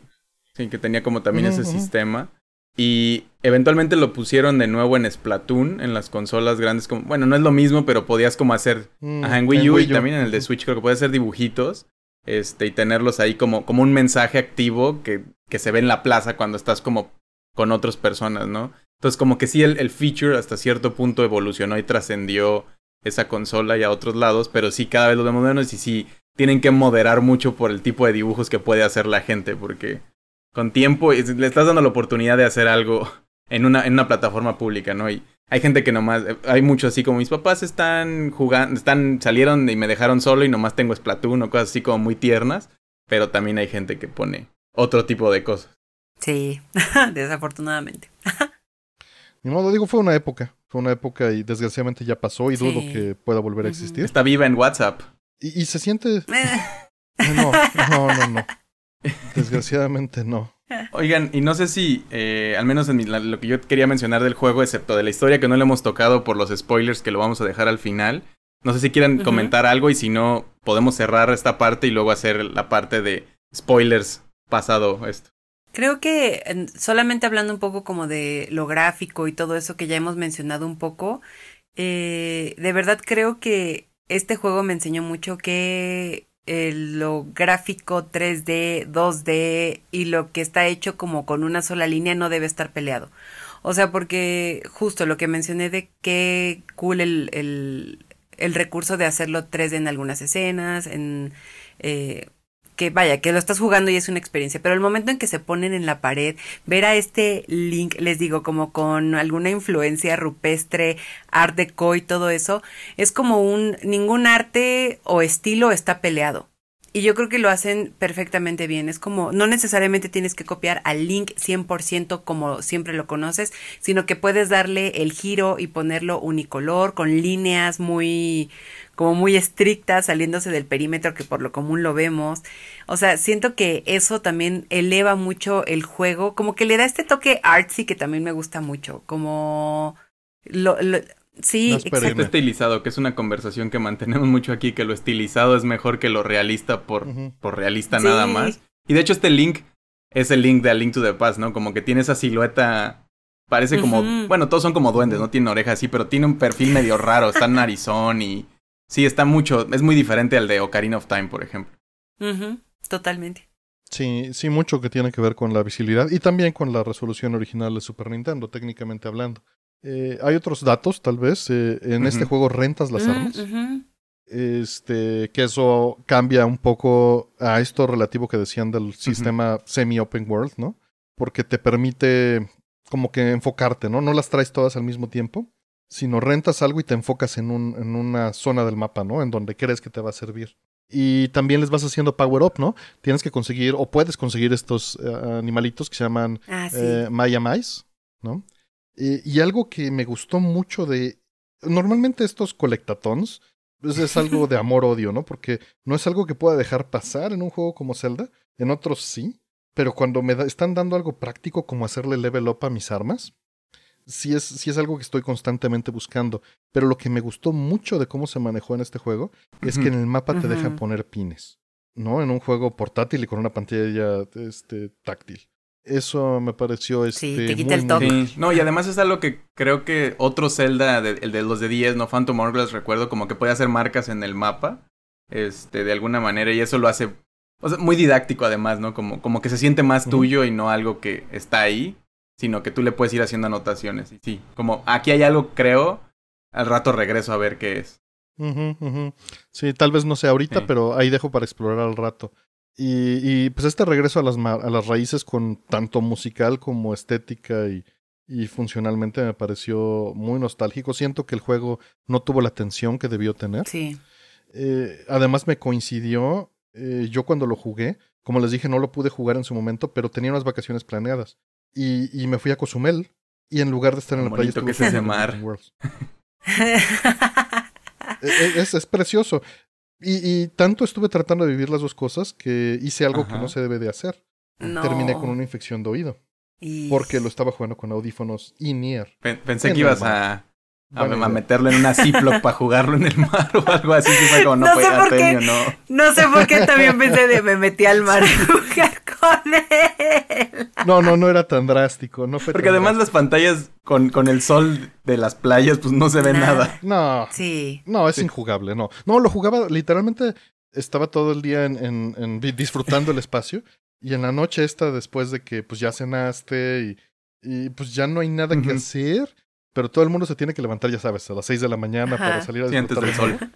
que tenía como también ese sistema. Y eventualmente lo pusieron de nuevo en Splatoon, en las consolas grandes. Como, bueno, no es lo mismo, pero podías como hacer. Mm, ajá, en Wii U y también en el de Switch, creo que podías hacer dibujitos. Este, y tenerlos ahí como, como un mensaje activo que, que se ve en la plaza cuando estás como con otras personas, ¿no? Entonces como que sí el, el feature hasta cierto punto evolucionó y trascendió esa consola y a otros lados, pero sí cada vez lo vemos menos y sí tienen que moderar mucho por el tipo de dibujos que puede hacer la gente, porque con tiempo le estás dando la oportunidad de hacer algo en una, en una plataforma pública, ¿no? Y hay gente que nomás, eh, hay muchos así como mis papás están jugando, están, salieron y me dejaron solo y nomás tengo Splatoon o cosas así como muy tiernas, pero también hay gente que pone otro tipo de cosas. Sí, desafortunadamente. Ni modo, digo, fue una época, fue una época y desgraciadamente ya pasó y dudo que pueda volver a existir. Está viva en WhatsApp. Y, y se siente... Eh. no, no, no, no. Desgraciadamente no. Oigan, y no sé si, eh, al menos en lo que yo quería mencionar del juego, excepto de la historia que no le hemos tocado por los spoilers que lo vamos a dejar al final, no sé si quieran comentar algo y si no, podemos cerrar esta parte y luego hacer la parte de spoilers pasado esto. Creo que solamente hablando un poco como de lo gráfico y todo eso que ya hemos mencionado un poco, eh, de verdad creo que este juego me enseñó mucho que lo gráfico 3D, 2D y lo que está hecho como con una sola línea no debe estar peleado. O sea, porque justo lo que mencioné de qué cool el, el, recurso de hacerlo 3D en algunas escenas, en eh, que vaya, que lo estás jugando y es una experiencia, pero el momento en que se ponen en la pared, ver a este link, les digo, como con alguna influencia rupestre, art deco y todo eso, es como un, ningún arte o estilo está peleado. Y yo creo que lo hacen perfectamente bien. Es como, no necesariamente tienes que copiar al link 100% como siempre lo conoces, sino que puedes darle el giro y ponerlo unicolor, con líneas muy, como muy estrictas, saliéndose del perímetro que por lo común lo vemos. O sea, siento que eso también eleva mucho el juego, como que le da este toque artsy que también me gusta mucho, como... lo, Sí, exacto. estilizado, que es una conversación que mantenemos mucho aquí, que lo estilizado es mejor que lo realista por, realista nada más. Y de hecho este link es el link de A Link to the Past, ¿no? Como que tiene esa silueta, parece como, bueno, todos son como duendes, no tienen orejas así, pero tiene un perfil medio raro, está narizón y sí, está mucho, es muy diferente al de Ocarina of Time, por ejemplo. Totalmente. Sí, sí, mucho que tiene que ver con la visibilidad y también con la resolución original de Super Nintendo, técnicamente hablando. Eh, hay otros datos, tal vez. Eh, en este juego rentas las armas. Este, que eso cambia un poco a esto relativo que decían del sistema semi-open world, ¿no? Porque te permite como que enfocarte, ¿no? No las traes todas al mismo tiempo, sino rentas algo y te enfocas en, un, en una zona del mapa, ¿no? En donde crees que te va a servir y también les vas haciendo power up, ¿no? Tienes que conseguir o puedes conseguir estos eh, animalitos que se llaman ah, Maya Mice, ¿no? Eh, y algo que me gustó mucho de... Normalmente estos colectatons pues, es algo de amor-odio, ¿no? Porque no es algo que pueda dejar pasar en un juego como Zelda, en otros sí, pero cuando me están dando algo práctico como hacerle level up a mis armas, sí es, sí es algo que estoy constantemente buscando. Pero lo que me gustó mucho de cómo se manejó en este juego es que en el mapa te dejan deja poner pines, ¿no? En un juego portátil y con una pantalla este, táctil. Eso me pareció este, Sí, te quita el No, y además es lo que creo que otro Zelda, de, el de los de 10, ¿no? Phantom Hourglass, recuerdo, como que puede hacer marcas en el mapa, este, de alguna manera, y eso lo hace o sea, muy didáctico además, ¿no? Como, como que se siente más tuyo y no algo que está ahí, sino que tú le puedes ir haciendo anotaciones. Y sí, como aquí hay algo, creo, al rato regreso a ver qué es. Sí, tal vez no sé ahorita, pero ahí dejo para explorar al rato. Y, pues este regreso a las, raíces con tanto musical como estética y, funcionalmente me pareció muy nostálgico. Siento que el juego no tuvo la atención que debió tener. Sí. Eh, además me coincidió, eh, yo cuando lo jugué, como les dije, no lo pude jugar en su momento, pero tenía unas vacaciones planeadas. Y, me fui a Cozumel y en lugar de estar en la playa... Estuve que se e, e, es, precioso. Y, tanto estuve tratando de vivir las dos cosas que hice algo que no se debe de hacer. Terminé con una infección de oído. Porque lo estaba jugando con audífonos in-ear. Pensé que ibas a, a, meterlo en una Ziploc para jugarlo en el mar o algo así. no, sé por qué, no sé por qué también pensé de me metí al mar no, no, no era tan drástico. No fue Porque además las pantallas con, con, el sol de las playas, pues no se ve nada. No. Sí. No, es injugable, no. No, lo jugaba literalmente. Estaba todo el día en, en, disfrutando el espacio. Y en la noche esta, después de que pues ya cenaste y, y pues ya no hay nada que hacer, pero todo el mundo se tiene que levantar, ya sabes, a las 6 de la mañana para salir a disfrutar antes del sol.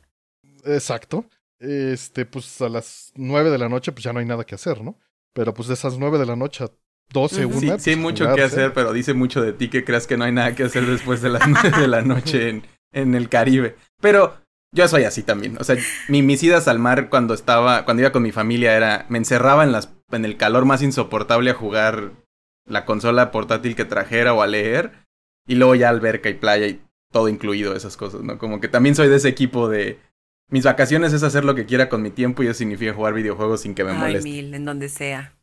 Exacto. Este, pues a las 9 de la noche pues ya no hay nada que hacer, ¿no? Pero pues de esas nueve de la noche a 12, una. Sí, sí pues, mucho que ¿eh? hacer, pero dice mucho de ti que creas que no hay nada que hacer después de las 9 de la noche en, el Caribe. Pero yo soy así también. O sea, mi, mis idas al mar cuando estaba, cuando iba con mi familia era, me encerraba en las, en el calor más insoportable a jugar la consola portátil que trajera o a leer. Y luego ya alberca y playa y todo incluido esas cosas, ¿no? Como que también soy de ese equipo de, mis vacaciones es hacer lo que quiera con mi tiempo y eso significa jugar videojuegos sin que me Ay, moleste. mil, en donde sea.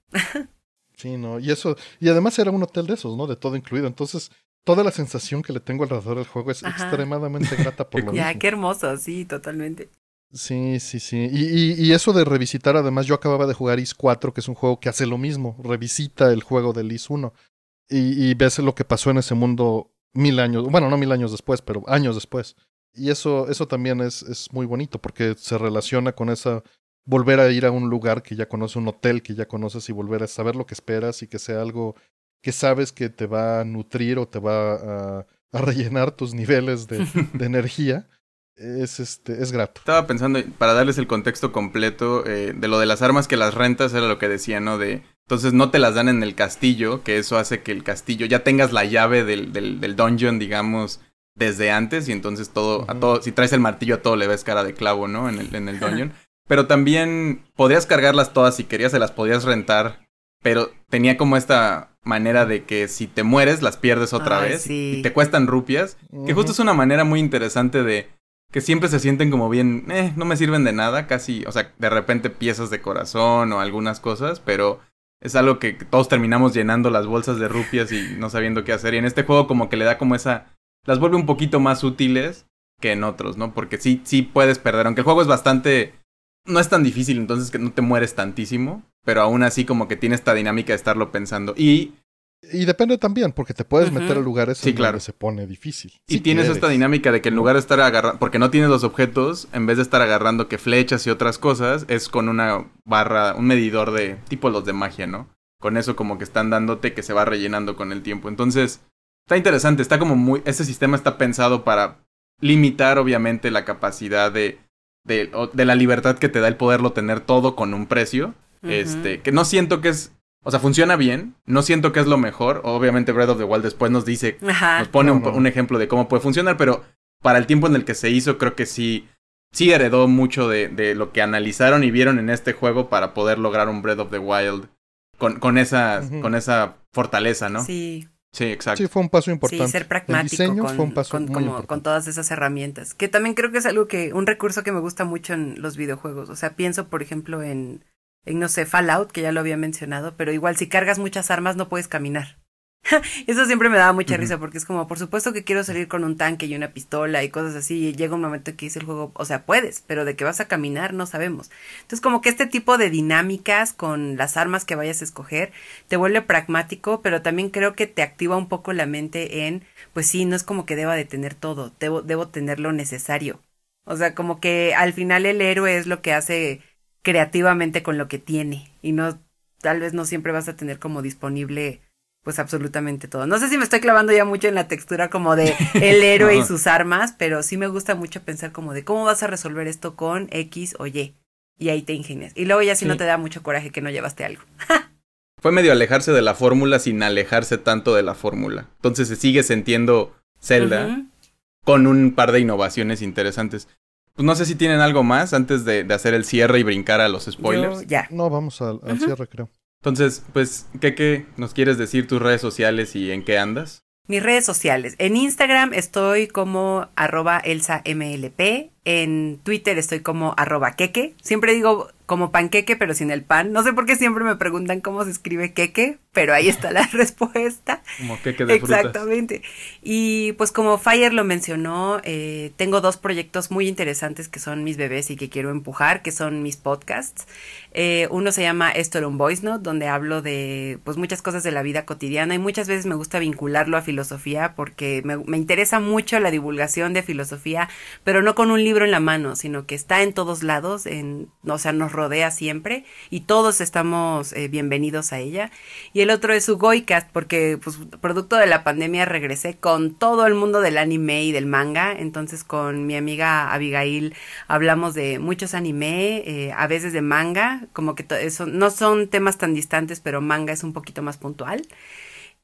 sí, no, y eso, y además era un hotel de esos, ¿no? De todo incluido. Entonces, toda la sensación que le tengo alrededor del juego es extremadamente grata por lo Ya, qué hermoso, sí, totalmente. Sí, sí, sí. Y, y, y, eso de revisitar, además, yo acababa de jugar IS 4, que es un juego que hace lo mismo, revisita el juego del IS 1. Y, y ves lo que pasó en ese mundo mil años, bueno, no mil años después, pero años después. Y eso, eso también es, es muy bonito porque se relaciona con esa volver a ir a un lugar que ya conoces, un hotel que ya conoces y volver a saber lo que esperas y que sea algo que sabes que te va a nutrir o te va a, rellenar tus niveles de, de energía. Es, este, es grato. Estaba pensando, para darles el contexto completo, eh, de lo de las armas que las rentas era lo que decía, ¿no? De, entonces no te las dan en el castillo, que eso hace que el castillo ya tengas la llave del, del, del dungeon, digamos, desde antes y entonces todo, a todo, si traes el martillo a todo le ves cara de clavo, ¿no? En el, en el dungeon. pero también podías cargarlas todas si querías, se las podías rentar, pero tenía como esta manera de que si te mueres las pierdes otra vez y te cuestan rupias, que justo es una manera muy interesante de que siempre se sienten como bien, eh, no me sirven de nada, casi, o sea, de repente piezas de corazón o algunas cosas, pero es algo que todos terminamos llenando las bolsas de rupias y no sabiendo qué hacer. Y en este juego como que le da como esa las vuelve un poquito más útiles que en otros, ¿no? Porque sí, sí puedes perder, aunque el juego es bastante... No es tan difícil, entonces que no te mueres tantísimo, pero aún así como que tiene esta dinámica de estarlo pensando. Y y depende también, porque te puedes meter a lugares sí, claro. se pone difícil. Y tienes esta dinámica de que en lugar de estar agarrando, porque no tienes los objetos, en vez de estar agarrando que flechas y otras cosas, es con una barra, un medidor de tipo los de magia, ¿no? Con eso como que están dándote que se va rellenando con el tiempo. Entonces, Está interesante, está como muy. Este sistema está pensado para limitar, obviamente, la capacidad de. de, la libertad que te da el poderlo tener todo con un precio. Este. Que no siento que es. O sea, funciona bien. No siento que es lo mejor. Obviamente, Breath of the Wild después nos dice. nos pone un, ejemplo de cómo puede funcionar. Pero para el tiempo en el que se hizo, creo que sí. Sí heredó mucho de, lo que analizaron y vieron en este juego para poder lograr un Breath of the Wild con, con, esa, con esa fortaleza, ¿no? Sí. Sí, exacto. Sí, fue un paso importante. Sí, ser pragmático. con, con todas esas herramientas. Que también creo que es algo que, un recurso que me gusta mucho en los videojuegos. O sea, pienso, por ejemplo, en, en no sé, Fallout, que ya lo había mencionado, pero igual si cargas muchas armas no puedes caminar. Eso siempre me daba mucha risa porque es como, por supuesto que quiero salir con un tanque y una pistola y cosas así. Y llega un momento que dice el juego, o sea, puedes, pero de que vas a caminar no sabemos. Entonces, como que este tipo de dinámicas con las armas que vayas a escoger te vuelve pragmático, pero también creo que te activa un poco la mente en, pues sí, no es como que deba de tener todo, debo, debo tener lo necesario. O sea, como que al final el héroe es lo que hace creativamente con lo que tiene y no, tal vez no siempre vas a tener como disponible pues absolutamente todo. No sé si me estoy clavando ya mucho en la textura como de el héroe y sus armas, pero sí me gusta mucho pensar como de cómo vas a resolver esto con X o Y. Y ahí te ingenias. Y luego ya si no te da mucho coraje que no llevaste algo. Fue medio alejarse de la fórmula sin alejarse tanto de la fórmula. Entonces se sigue sintiendo Zelda con un par de innovaciones interesantes. Pues no sé si tienen algo más antes de, hacer el cierre y brincar a los spoilers. ya. No, vamos al, cierre, creo. Entonces, pues, ¿qué, qué nos quieres decir tus redes sociales y en qué andas? Mis redes sociales. En Instagram estoy como arroba elsamlp, en Twitter estoy como arroba queque. Siempre digo como panqueque, pero sin el pan. No sé por qué siempre me preguntan cómo se escribe queque, pero ahí está la respuesta. Como queque de Exactamente. Y pues como Fire lo mencionó, eh, tengo dos proyectos muy interesantes que son mis bebés y que quiero empujar, que son mis podcasts. Eh, uno se llama Esto era un voice note, donde hablo de pues muchas cosas de la vida cotidiana y muchas veces me gusta vincularlo a filosofía porque me, me interesa mucho la divulgación de filosofía, pero no con un libro libro en la mano, sino que está en todos lados, en, o sea, nos rodea siempre y todos estamos eh, bienvenidos a ella. Y el otro es Ugoicast, porque pues, producto de la pandemia regresé con todo el mundo del anime y del manga, entonces con mi amiga Abigail hablamos de muchos anime, eh, a veces de manga, como que eso, no son temas tan distantes, pero manga es un poquito más puntual.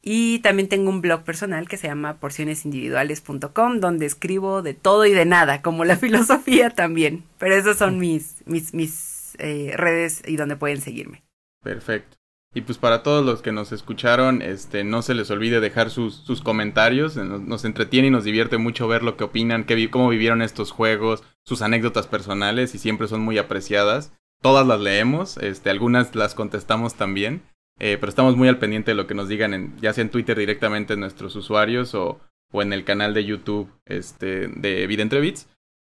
Y también tengo un blog personal que se llama porcionesindividuales.com, donde escribo de todo y de nada, como la filosofía también. Pero esas son mis, mis, mis eh, redes y donde pueden seguirme. Perfecto. Y pues para todos los que nos escucharon, este, no se les olvide dejar sus, sus comentarios. Eh, nos, entretiene y nos divierte mucho ver lo que opinan, qué cómo vivieron estos juegos, sus anécdotas personales y siempre son muy apreciadas. Todas las leemos, este, algunas las contestamos también. Eh, pero estamos muy al pendiente de lo que nos digan, ya sea en Twitter directamente nuestros usuarios o, en el canal de YouTube este, de Vida Entre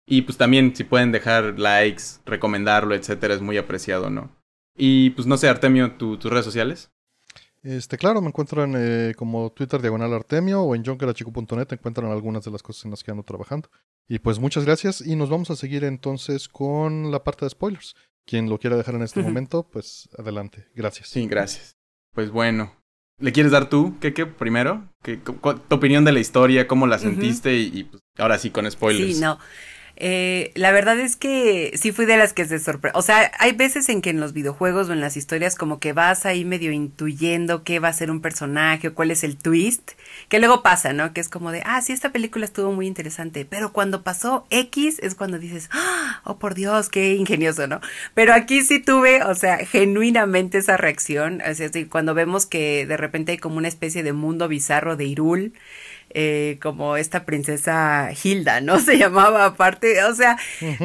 Y pues también si pueden dejar likes, recomendarlo, etcétera, es muy apreciado, ¿no? Y pues no sé, Artemio, tus redes sociales. Este, claro, me encuentran eh, como Twitter diagonal Artemio o en junkerachico.net encuentran algunas de las cosas en las que ando trabajando. Y pues muchas gracias y nos vamos a seguir entonces con la parte de spoilers. Quien lo quiera dejar en este momento, pues adelante. Gracias. Sí, gracias. Pues bueno. ¿Le quieres dar tú, qué primero? tu opinión de la historia, cómo la sentiste y, pues, ahora sí con spoilers. Sí, no. Eh, la verdad es que sí fui de las que se sorprende. O sea, hay veces en que en los videojuegos o en las historias como que vas ahí medio intuyendo qué va a ser un personaje o cuál es el twist, que luego pasa, ¿no? Que es como de, ah, sí, esta película estuvo muy interesante, pero cuando pasó X es cuando dices, ¡Ah! oh por Dios, qué ingenioso, ¿no? Pero aquí sí tuve, o sea, genuinamente esa reacción, o sea, cuando vemos que de repente hay como una especie de mundo bizarro de Irul, eh, como esta princesa Hilda, ¿no? Se llamaba aparte, o sea,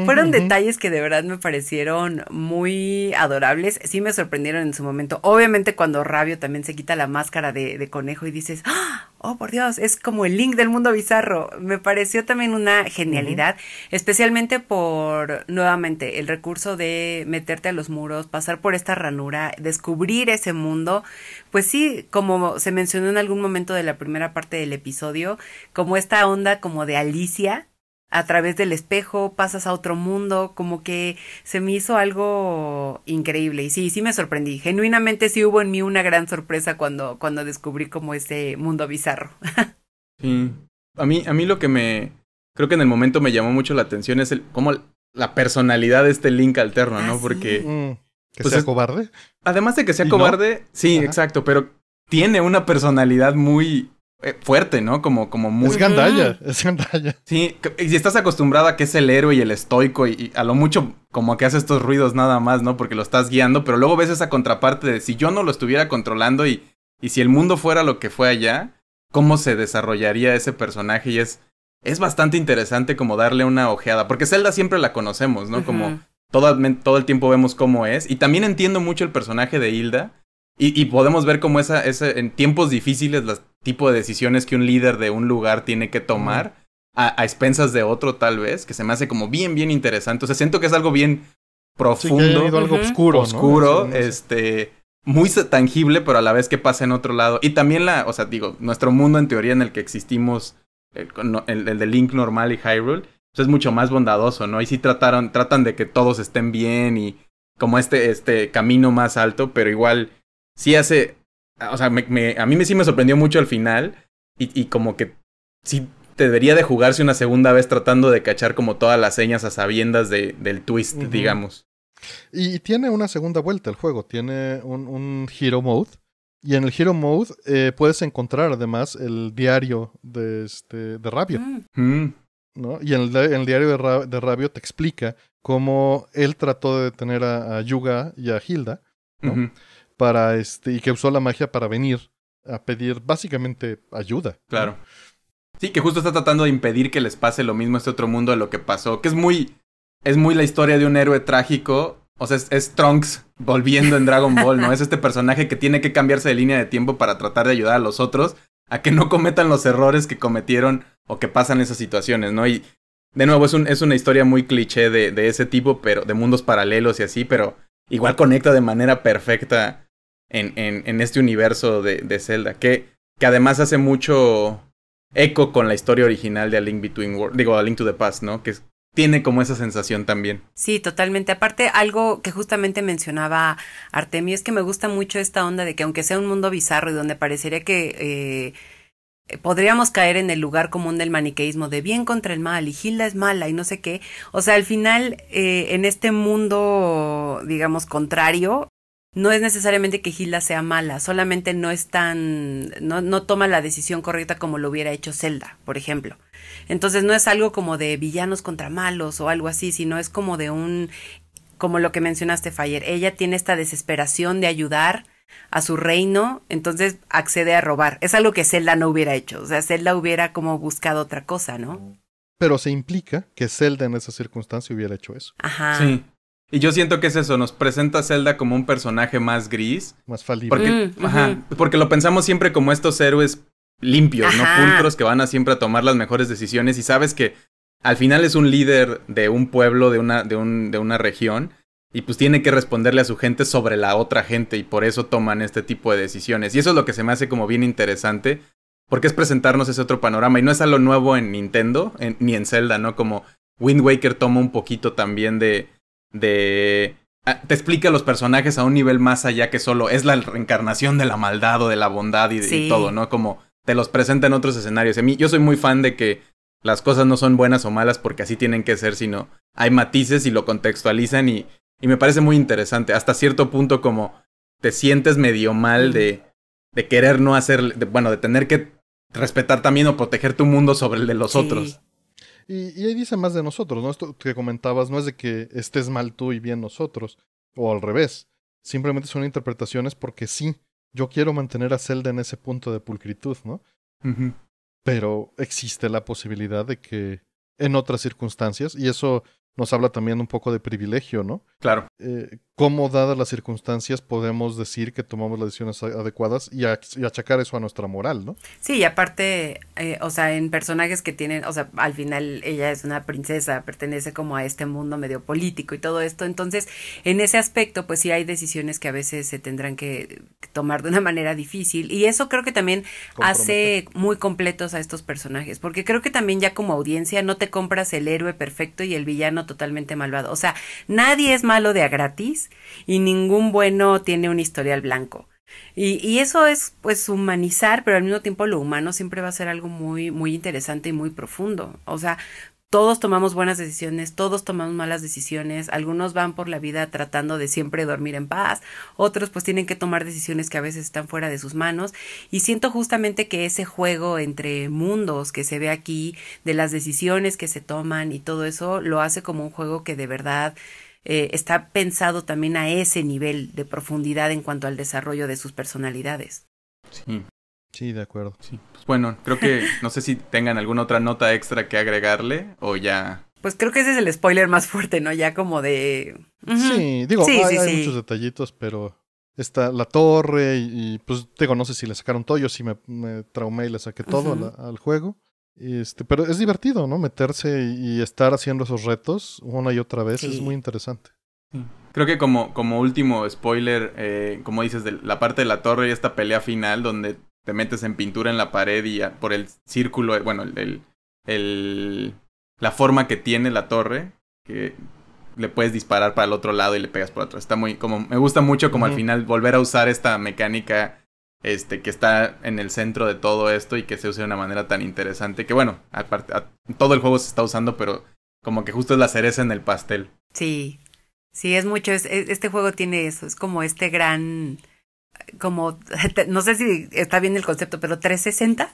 fueron detalles que de verdad me parecieron muy adorables, sí me sorprendieron en su momento. Obviamente cuando Rabio también se quita la máscara de, de conejo y dices, ¡Ah! oh por Dios, es como el link del mundo bizarro. Me pareció también una genialidad, especialmente por, nuevamente, el recurso de meterte a los muros, pasar por esta ranura, descubrir ese mundo. Pues sí, como se mencionó en algún momento de la primera parte del episodio, como esta onda como de Alicia, a través del espejo, pasas a otro mundo, como que se me hizo algo increíble. Y sí, sí me sorprendí. Genuinamente sí hubo en mí una gran sorpresa cuando, cuando descubrí como ese mundo bizarro. sí. A mí, a mí lo que me. Creo que en el momento me llamó mucho la atención es el cómo la personalidad de este Link alterno, ¿no? Ah, Porque. Mm, que pues sea cobarde. Además de que sea cobarde, sí, exacto, pero tiene una personalidad muy eh, fuerte, ¿no? Como, como muy... Es gandalla, es gandalla. Sí, y estás acostumbrado a que es el héroe y el estoico y, a lo mucho como que hace estos ruidos nada más, ¿no? Porque lo estás guiando, pero luego ves esa contraparte de si yo no lo estuviera controlando y, y si el mundo fuera lo que fue allá, ¿cómo se desarrollaría ese personaje? Y es, es bastante interesante como darle una ojeada, porque Zelda siempre la conocemos, ¿no? Como todo el tiempo vemos cómo es. Y también entiendo mucho el personaje de Hilda y, y, podemos ver cómo esa, ese en tiempos difíciles, los tipo de decisiones que un líder de un lugar tiene que tomar a, a, expensas de otro, tal vez, que se me hace como bien, bien interesante. O sea, siento que es algo bien profundo. algo oscuro. Oscuro, este. Muy tangible, pero a la vez que pasa en otro lado. Y también la, o sea, digo, nuestro mundo en teoría en el que existimos, el, el, el de Link normal y Hyrule, pues, es mucho más bondadoso, ¿no? Y sí trataron, tratan de que todos estén bien y como este, este camino más alto, pero igual sí hace, ah, o sea, me, me, a mí sí me sorprendió mucho al final y, y como que sí debería de jugarse una segunda vez tratando de cachar como todas las señas a sabiendas de, del twist, digamos. Y tiene una segunda vuelta el juego, tiene un, un Hero Mode. Y en el Hero Mode eh, puedes encontrar además el diario de, este, de Rabio. Mm. Mm. ¿no? Y en el, diario de, Rabio te explica cómo él trató de detener a, Yuga y a Hilda. ¿no? para este, y que usó la magia para venir a pedir básicamente ayuda. Claro. Sí, que justo está tratando de impedir que les pase lo mismo a este otro mundo de lo que pasó, que es muy, es muy la historia de un héroe trágico. O sea, es, Trunks volviendo en Dragon Ball, ¿no? Es este personaje que tiene que cambiarse de línea de tiempo para tratar de ayudar a los otros a que no cometan los errores que cometieron o que pasan esas situaciones, ¿no? Y de nuevo, es, un, es una historia muy cliché de, de, ese tipo, pero de mundos paralelos y así, pero igual conecta de manera perfecta en, en, este universo de, Zelda, que, que además hace mucho eco con la historia original de A Link Between World digo, A Link to the Past, ¿no? Que tiene como esa sensación también. Sí, totalmente. Aparte, algo que justamente mencionaba Artemio es que me gusta mucho esta onda de que aunque sea un mundo bizarro y donde parecería que... Eh, podríamos caer en el lugar común del maniqueísmo de bien contra el mal y Gilda es mala y no sé qué. O sea, al final, eh, en este mundo, digamos, contrario, no es necesariamente que Gilda sea mala, solamente no es tan, no, no toma la decisión correcta como lo hubiera hecho Zelda, por ejemplo. Entonces no es algo como de villanos contra malos o algo así, sino es como de un, como lo que mencionaste, Fayer. Ella tiene esta desesperación de ayudar a su reino, entonces accede a robar. Es algo que Zelda no hubiera hecho, o sea, Zelda hubiera como buscado otra cosa, ¿no? Pero se implica que Zelda en esa circunstancia hubiera hecho eso. Ajá. Sí. Y yo siento que es eso, nos presenta a Zelda como un personaje más gris. Más falible. Porque, mm, ajá, porque lo pensamos siempre como estos héroes limpios, ¿no? Pulcros que van a siempre a tomar las mejores decisiones y sabes que al final es un líder de un pueblo, de una, de un, de una región y pues tiene que responderle a su gente sobre la otra gente y por eso toman este tipo de decisiones. Y eso es lo que se me hace como bien interesante, porque es presentarnos ese otro panorama. Y no es algo nuevo en Nintendo, ni en Zelda, ¿no? Como Wind Waker toma un poquito también de... de ah, te explica a los personajes a un nivel más allá que solo es la reencarnación de la maldad o de la bondad y, todo, ¿no? Como te los presenta en otros escenarios. A mí, yo soy muy fan de que las cosas no son buenas o malas porque así tienen que ser, sino hay matices y lo contextualizan y y me parece muy interesante. Hasta cierto punto como te sientes medio mal de, de querer no hacer, bueno, de tener que respetar también o proteger tu mundo sobre el de los otros. Y, ahí dice más de nosotros, ¿no? Esto que comentabas no es de que estés mal tú y bien nosotros, o al revés. Simplemente son interpretaciones porque sí, yo quiero mantener a Zelda en ese punto de pulcritud, ¿no? Pero existe la posibilidad de que en otras circunstancias, y eso nos habla también un poco de privilegio, ¿no? Claro. Eh, cómo dadas las circunstancias podemos decir que tomamos las decisiones adecuadas y, achacar eso a nuestra moral, ¿no? Sí, y aparte, eh, o sea, en personajes que tienen, o sea, al final ella es una princesa, pertenece como a este mundo medio político y todo esto, entonces, en ese aspecto, pues sí hay decisiones que a veces se tendrán que tomar de una manera difícil y eso creo que también hace muy completos a estos personajes, porque creo que también ya como audiencia no te compras el héroe perfecto y el villano totalmente malvado. O sea, nadie es malo de a gratis y ningún bueno tiene un historial blanco. Y, y, eso es pues humanizar, pero al mismo tiempo lo humano siempre va a ser algo muy, muy interesante y muy profundo. O sea, todos tomamos buenas decisiones, todos tomamos malas decisiones, algunos van por la vida tratando de siempre dormir en paz, otros pues tienen que tomar decisiones que a veces están fuera de sus manos y siento justamente que ese juego entre mundos que se ve aquí, de las decisiones que se toman y todo eso, lo hace como un juego que de verdad eh, está pensado también a ese nivel de profundidad en cuanto al desarrollo de sus personalidades. Sí, de acuerdo. Sí. Pues bueno, creo que no sé si tengan alguna otra nota extra que agregarle o ya. Pues creo que ese es el spoiler más fuerte, ¿no? Ya como de. Sí, digo, hay, muchos detallitos, pero está la torre y, pues digo, no sé si le sacaron todo, yo sí me, me traumé y le saqué todo al juego. Este, pero es divertido, ¿no? Meterse y, estar haciendo esos retos una y otra vez es muy interesante. Creo que como, como último spoiler, eh, como dices, de la parte de la torre y esta pelea final donde te metes en pintura en la pared y por el círculo, bueno, el, la forma que tiene la torre, que le puedes disparar para el otro lado y le pegas por atrás. Está muy, como, me gusta mucho como al final volver a usar esta mecánica, este, que está en el centro de todo esto y que se usa de una manera tan interesante, que bueno, aparte, todo el juego se está usando, pero como que justo es la cereza en el pastel. Sí, sí, es mucho, este juego tiene eso, es como este gran como, no sé si está bien el concepto, pero 360,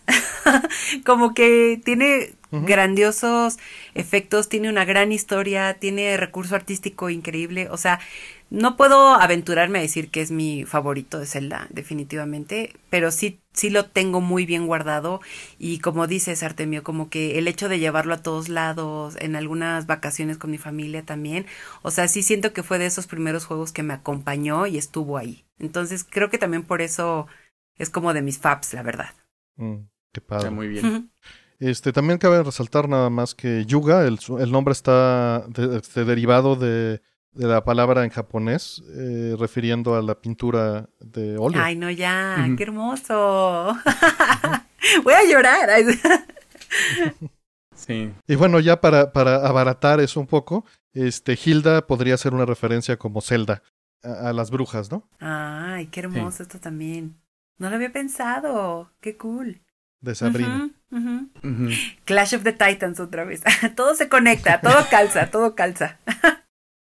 como que tiene grandiosos efectos, tiene una gran historia, tiene recurso artístico increíble, o sea, no puedo aventurarme a decir que es mi favorito de Zelda, definitivamente, pero sí, sí lo tengo muy bien guardado y como dices, Artemio, como que el hecho de llevarlo a todos lados, en algunas vacaciones con mi familia también, o sea, sí siento que fue de esos primeros juegos que me acompañó y estuvo ahí. Entonces, creo que también por eso es como de mis faps, la verdad. Mm, qué padre. muy bien. Este, también cabe resaltar nada más que Yuga, el, nombre está este, derivado de de la palabra en japonés, eh, refiriendo a la pintura de óleo. Ay, no, ya, qué hermoso. Voy a llorar. sí. Y bueno, ya para, para abaratar eso un poco, este, Hilda podría ser una referencia como Zelda a, las brujas, ¿no? Ay, qué hermoso esto también. No lo había pensado. Qué cool. De Sabrina. Clash of the Titans otra vez. todo se conecta, todo calza, todo calza.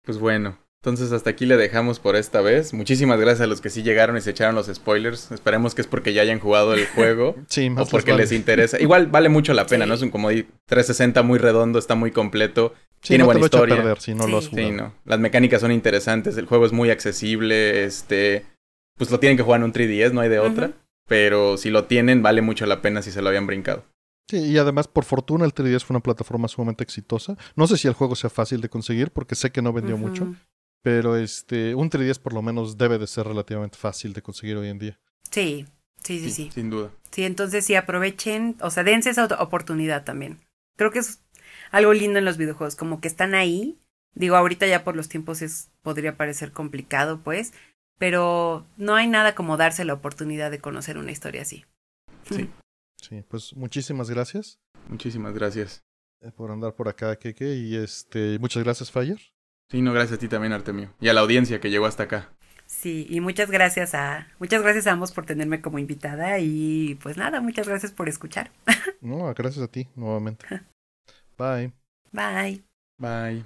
Pues bueno, entonces hasta aquí le dejamos por esta vez. Muchísimas gracias a los que sí llegaron y se echaron los spoilers. Esperemos que es porque ya hayan jugado el juego o porque les interesa. Igual vale mucho la pena, ¿no? Es un comodín 360 muy redondo, está muy completo. tiene buena historia. A perder si no No. Las mecánicas son interesantes, el juego es muy accesible, este pues lo tienen que jugar en un 3DS, no hay de otra, pero si lo tienen vale mucho la pena si se lo habían brincado. Sí, y además, por fortuna, el 3DS fue una plataforma sumamente exitosa. No sé si el juego sea fácil de conseguir, porque sé que no vendió mucho, pero este, un 3DS por lo menos debe de ser relativamente fácil de conseguir hoy en día. Sí, sí, sí, sí. Sin duda. Sí, entonces sí aprovechen, o sea, dense esa oportunidad también. Creo que es algo lindo en los videojuegos, como que están ahí. Digo, ahorita ya por los tiempos es, podría parecer complicado, pues, pero no hay nada como darse la oportunidad de conocer una historia así. Sí. Mm. Sí, pues muchísimas gracias. Muchísimas gracias. Eh, por andar por acá, Keke. Y este, muchas gracias, Fayer. Sí, no, gracias a ti también, Artemio. Y a la audiencia que llegó hasta acá. Sí, y muchas gracias a muchas gracias a ambos por tenerme como invitada y pues nada, muchas gracias por escuchar. No, gracias a ti nuevamente. Bye. Bye. Bye.